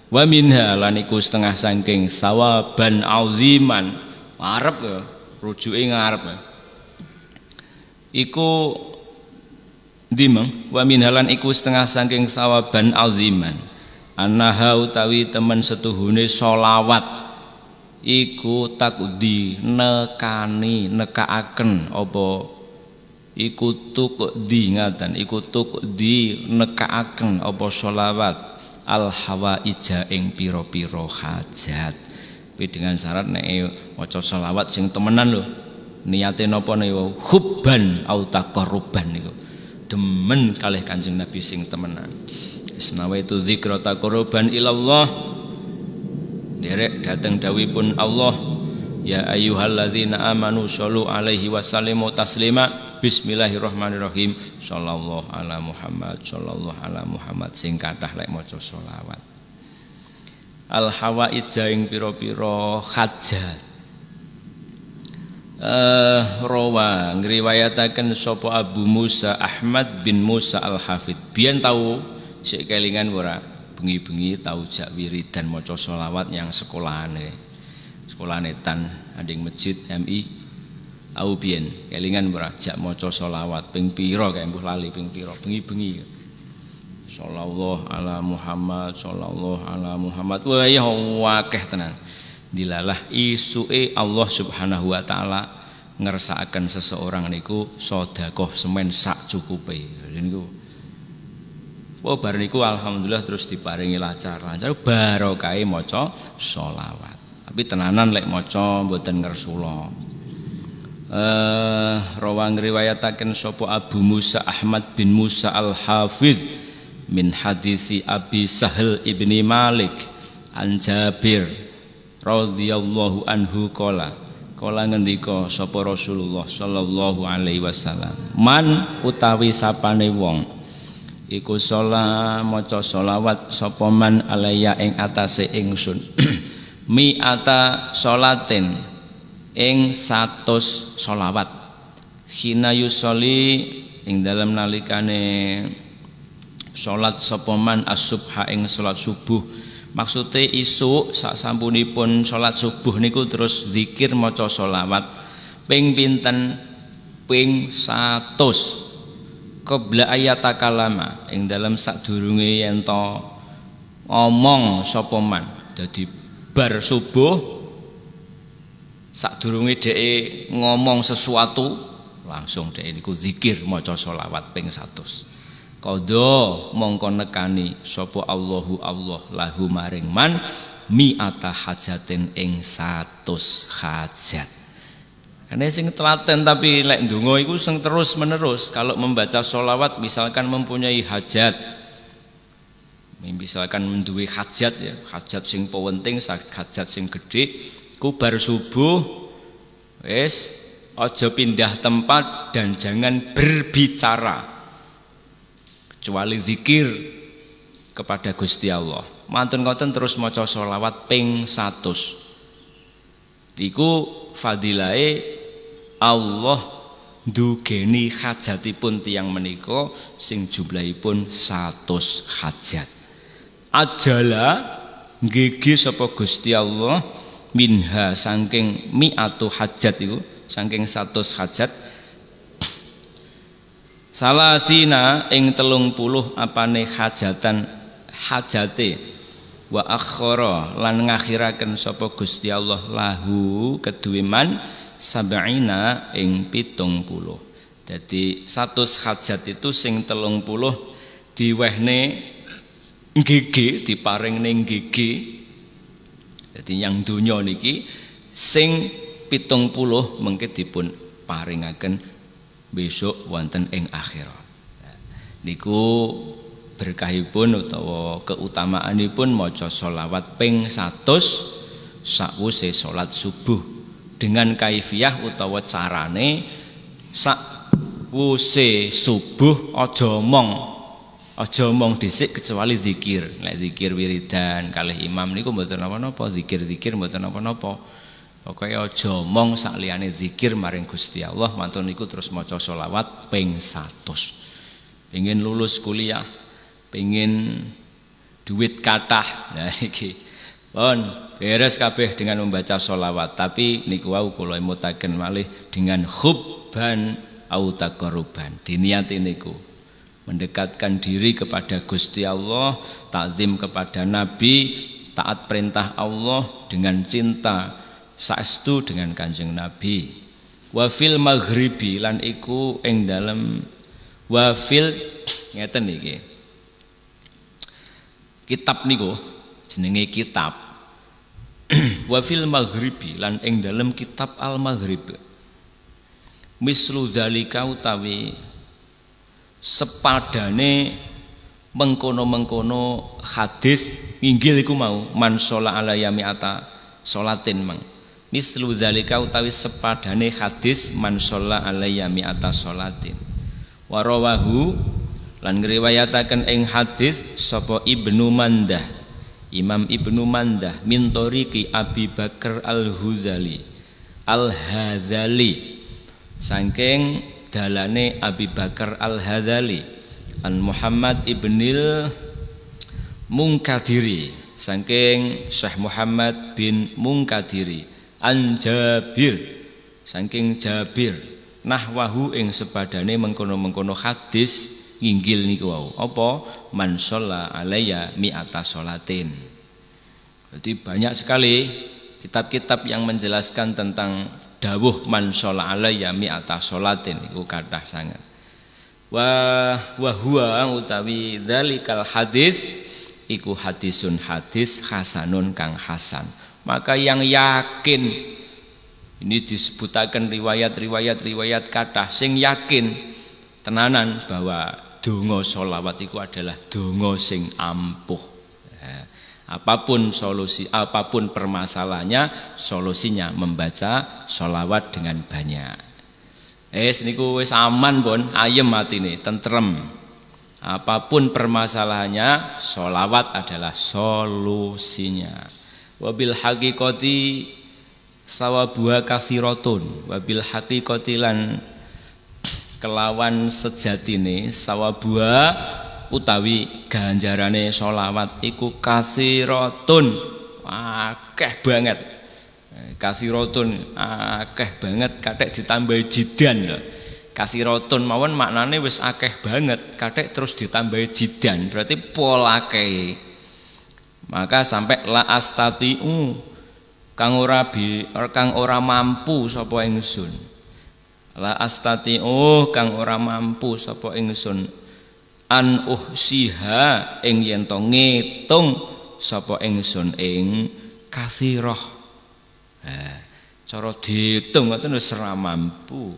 Wa minha lan iku setengah saking sawaban auziman. Arep ya, rujuke ngarep. Ya. Iku Dimeng wa minhalan halan iku setengah sangking sawaban aziman. Annaha utawi teman setuhune solawat iku takdi nekani nekaaken apa iku tukdi ngaten iku tukdi nekaaken apa solawat al hawaija ing piro pira hajat. Kuwi dengan syarat nek e maca solawat sing temenan lho. Niate napa nek hubban au taqarruban niku demen kalih Kanjeng Nabi sing temenan. Isnawaitu dzikra taqurban ilallah. Derek dateng pun Allah, ya ayyuhalladzina amanu shallu alaihi wa sallimu taslima. Bismillahirrahmanirrahim. Sallallahu ala Muhammad, sallallahu ala Muhammad sing kathah lek maca selawat. Al hawaid jaing pira-pira hajat uh, eh, rawa ngriwayataken sapa Abu Musa Ahmad bin Musa Al-Hafid. Biyen tahu sik kelingan ora bengi-bengi tahu jak wiridan maca selawat yang sekolahan sekolahane. Sekolahane tan anding masjid MI tahu biyen kelingan ora jak maca selawat ping pira kae mbuh lali ping pira bengi-bengi. Sallallahu ala Muhammad, sallallahu ala Muhammad. Wah, ya akeh tenan dilalah isuke Allah Subhanahu wa taala ngerasakan seseorang niku sedekah semen sak cukupe. Niku Oh bar niku alhamdulillah terus diparingi lancar-lancar barokai moco solawat Tapi tenanan lek moco buatan ngersula. Eh rawang riwayataken sopo Abu Musa Ahmad bin Musa Al-Hafiz min hadisi Abi Sahel ibni Malik an Jabir radhiyallahu anhu kola kola ngendika sapa Rasulullah sallallahu alaihi wasallam man utawi sapane wong iku sholat maca sholawat sapa man alaya ing atase ingsun ata sholatin ing satus sholawat hina yusoli ing dalam nalikane sholat sopoman as-subha ing sholat subuh Maksudnya isu sak sampunipun sholat subuh niku terus zikir maca selawat ping pinten ping 100 qabla ayat kalama ing dalam sak yen ento ngomong sopoman jadi bar subuh sadurunge de ngomong sesuatu langsung dheke niku zikir maca sholawat ping 100 kodo mongko nekani sopo Allahu Allah lahu maring man mi ata hajatin ing satu hajat. Karena sing telaten tapi lek dungo iku sing terus menerus kalau membaca solawat misalkan mempunyai hajat misalkan menduwe hajat ya hajat sing penting hajat sing gede kubar subuh wis aja pindah tempat dan jangan berbicara kecuali zikir kepada Gusti Allah mantun ngoten terus maca sholawat ping 100 iku fadilae Allah dugeni hajatipun tiang meniko sing jumlahipun 100 hajat ajala gigi sapa Gusti Allah minha saking mi'atu hajat itu saking 100 hajat salasina ing telung puluh apane hajatan hajate wa akhara lan ngakhiraken sapa Gusti Allah lahu kedue man sab'ina ing pitung puluh jadi satu hajat itu sing telung puluh diwehne gigi diparing ning gigi jadi yang dunia niki sing pitung puluh mungkin dipun paringaken besok wonten ing akhirat niku berkahipun utawa keutamaanipun maca sholawat ping 100 sakwuse salat subuh dengan kaifiah utawa carane sakwuse subuh aja mong aja omong dhisik kecuali zikir nek zikir wiridan kalih imam niku mboten napa-napa zikir-zikir mboten napa-napa Pokoke aja mong sak liyane zikir maring Gusti Allah, mantun niku terus maca solawat ping 100. Pengen lulus kuliah, pengin duit kathah. Nah niki pun beres kabeh dengan membaca solawat, tapi niku wau kula mutaken malih dengan hubban au diniat Diniati niku mendekatkan diri kepada Gusti Allah, takzim kepada Nabi, taat perintah Allah dengan cinta saestu dengan Kanjeng Nabi wafil maghribi lan iku ing dalem fil ngeten iki kitab niku jenenge kitab wafil maghribi lan ing dalem kitab al maghrib mislu dzalika utawi sepadane mengkono-mengkono hadis inggil iku mau man sholat ala yami ata sholatin mang mislu zalika utawi sepadane hadis man sholla alaiya mi'ata sholatin warawahu lan ngeriwayatakan ing hadis sopo Ibnu Mandah Imam Ibnu Mandah min Abi Bakar Al-Huzali al hazali sangking dalane Abi Bakar al hazali an Muhammad ibnil Mungkadiri sangking Syekh Muhammad bin Mungkadiri an Jabir saking Jabir nahwahu ing sepadane mengkono-mengkono hadis nginggil niku wau apa man alaya mi atas sholatin jadi banyak sekali kitab-kitab yang menjelaskan tentang dawuh man alaya mi atas sholatin iku kathah sangat wa wa huwa utawi dzalikal hadis iku hadisun hadis hasanun kang hasan maka yang yakin ini disebutakan riwayat-riwayat riwayat kata sing yakin tenanan bahwa dongo solawat itu adalah dongo sing ampuh eh, apapun solusi apapun permasalahannya solusinya membaca solawat dengan banyak eh niku wis aman bon ayem mati nih tentrem apapun permasalahannya solawat adalah solusinya wabil hakikoti sawabuha kafiratun wabil hakikoti lan kelawan sejatine sawabuha utawi ganjarane solawat iku kasiratun akeh banget kasiratun akeh banget kathek ditambah jidan loh kasiratun mawon maknane wis akeh banget kathek terus ditambah jidan berarti polake maka sampai la astatiu kang ora bi kang ora mampu sapa ingsun la astatiu kang ora mampu sapa ingsun an uhsiha ing yen to ngitung sapa ingsun ing kasirah ha eh, cara diitung ngoten wis ora mampu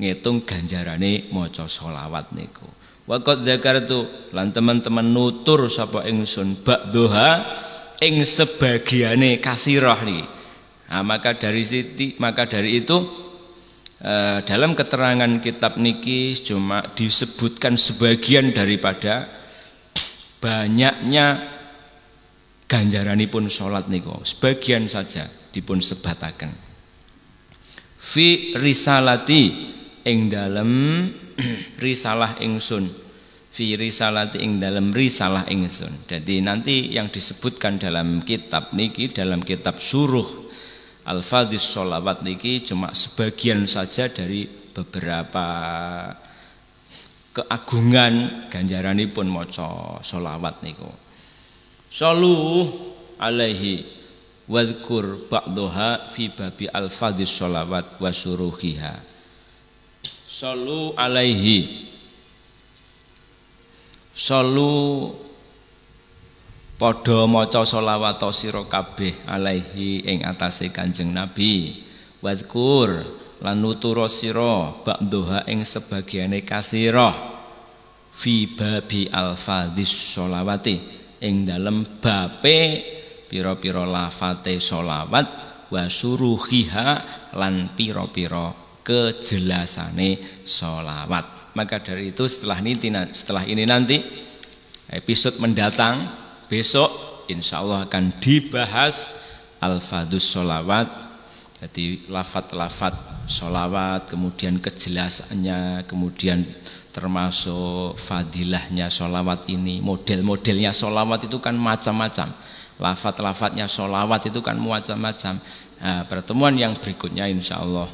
ngitung ganjarane maca selawat niku Wakot zakartu lan teman-teman nutur sapa ingsun bak doha ing sebagiane kasirah nih. Nah, maka dari situ maka dari itu eh, dalam keterangan kitab niki cuma disebutkan sebagian daripada banyaknya pun sholat niko sebagian saja dipun sebatakan. fi risalati ing dalam risalah ingsun fi risalati ing dalam risalah ingsun. Jadi nanti yang disebutkan dalam kitab niki dalam kitab suruh al-fadhis sholawat niki cuma sebagian saja dari beberapa keagungan pun moco sholawat niku. Solu alaihi wadkur ba'doha fi babi al-fadhis sholawat wa suruhiha. Solu alaihi Solu Podo moco solawat siro kabeh alaihi ing atase kanjeng Nabi Wadkur lan nuturo siro bak doha ing sebagiane kasiroh fi babi alfadis solawati ing dalem bape piro-piro lafate solawat wasuruhiha lan piro-piro kejelasane sholawat maka dari itu setelah ini setelah ini nanti episode mendatang besok insya Allah akan dibahas al-fadus sholawat jadi lafat-lafat sholawat kemudian kejelasannya kemudian termasuk fadilahnya solawat ini model-modelnya solawat itu kan macam-macam lafat-lafatnya solawat itu kan macam-macam nah, pertemuan yang berikutnya insya Allah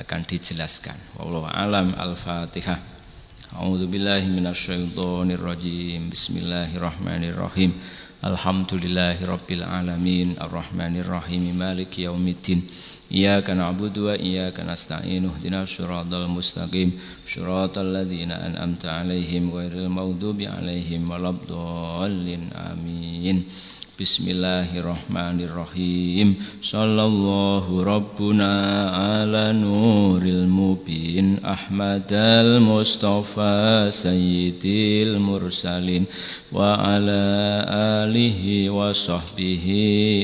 akan dijelaskan. Wallahu alam al-Fatihah. A'udzu billahi minasyaitonir rajim. Bismillahirrahmanirrahim. Alhamdulillahi rabbil alamin arrahmanir rahim maliki yaumiddin. Iyyaka na'budu wa iyyaka nasta'in. Ihdinas siratal mustaqim. siratal ladzina an'amta 'alaihim ghairil maghdubi 'alaihim waladdallin. Amin. Bismillahirrahmanirrahim Sallallahu Rabbuna ala nuril mubin Ahmadal Mustafa Sayyidil Mursalin وعلى آله وصحبه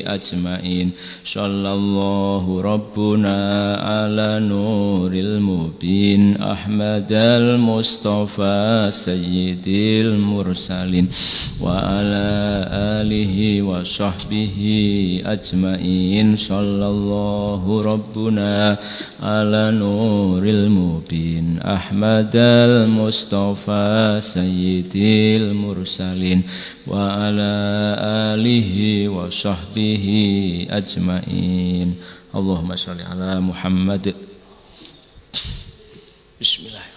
أجمعين صلى الله ربنا على نور المبين أحمد المصطفى سيد المرسلين وعلى آله وصحبه أجمعين صلى الله ربنا على نور المبين أحمد المصطفى سيد المرسلين سهل وعلى آله وصحبه أجمعين اللهم صل على محمد بسم الله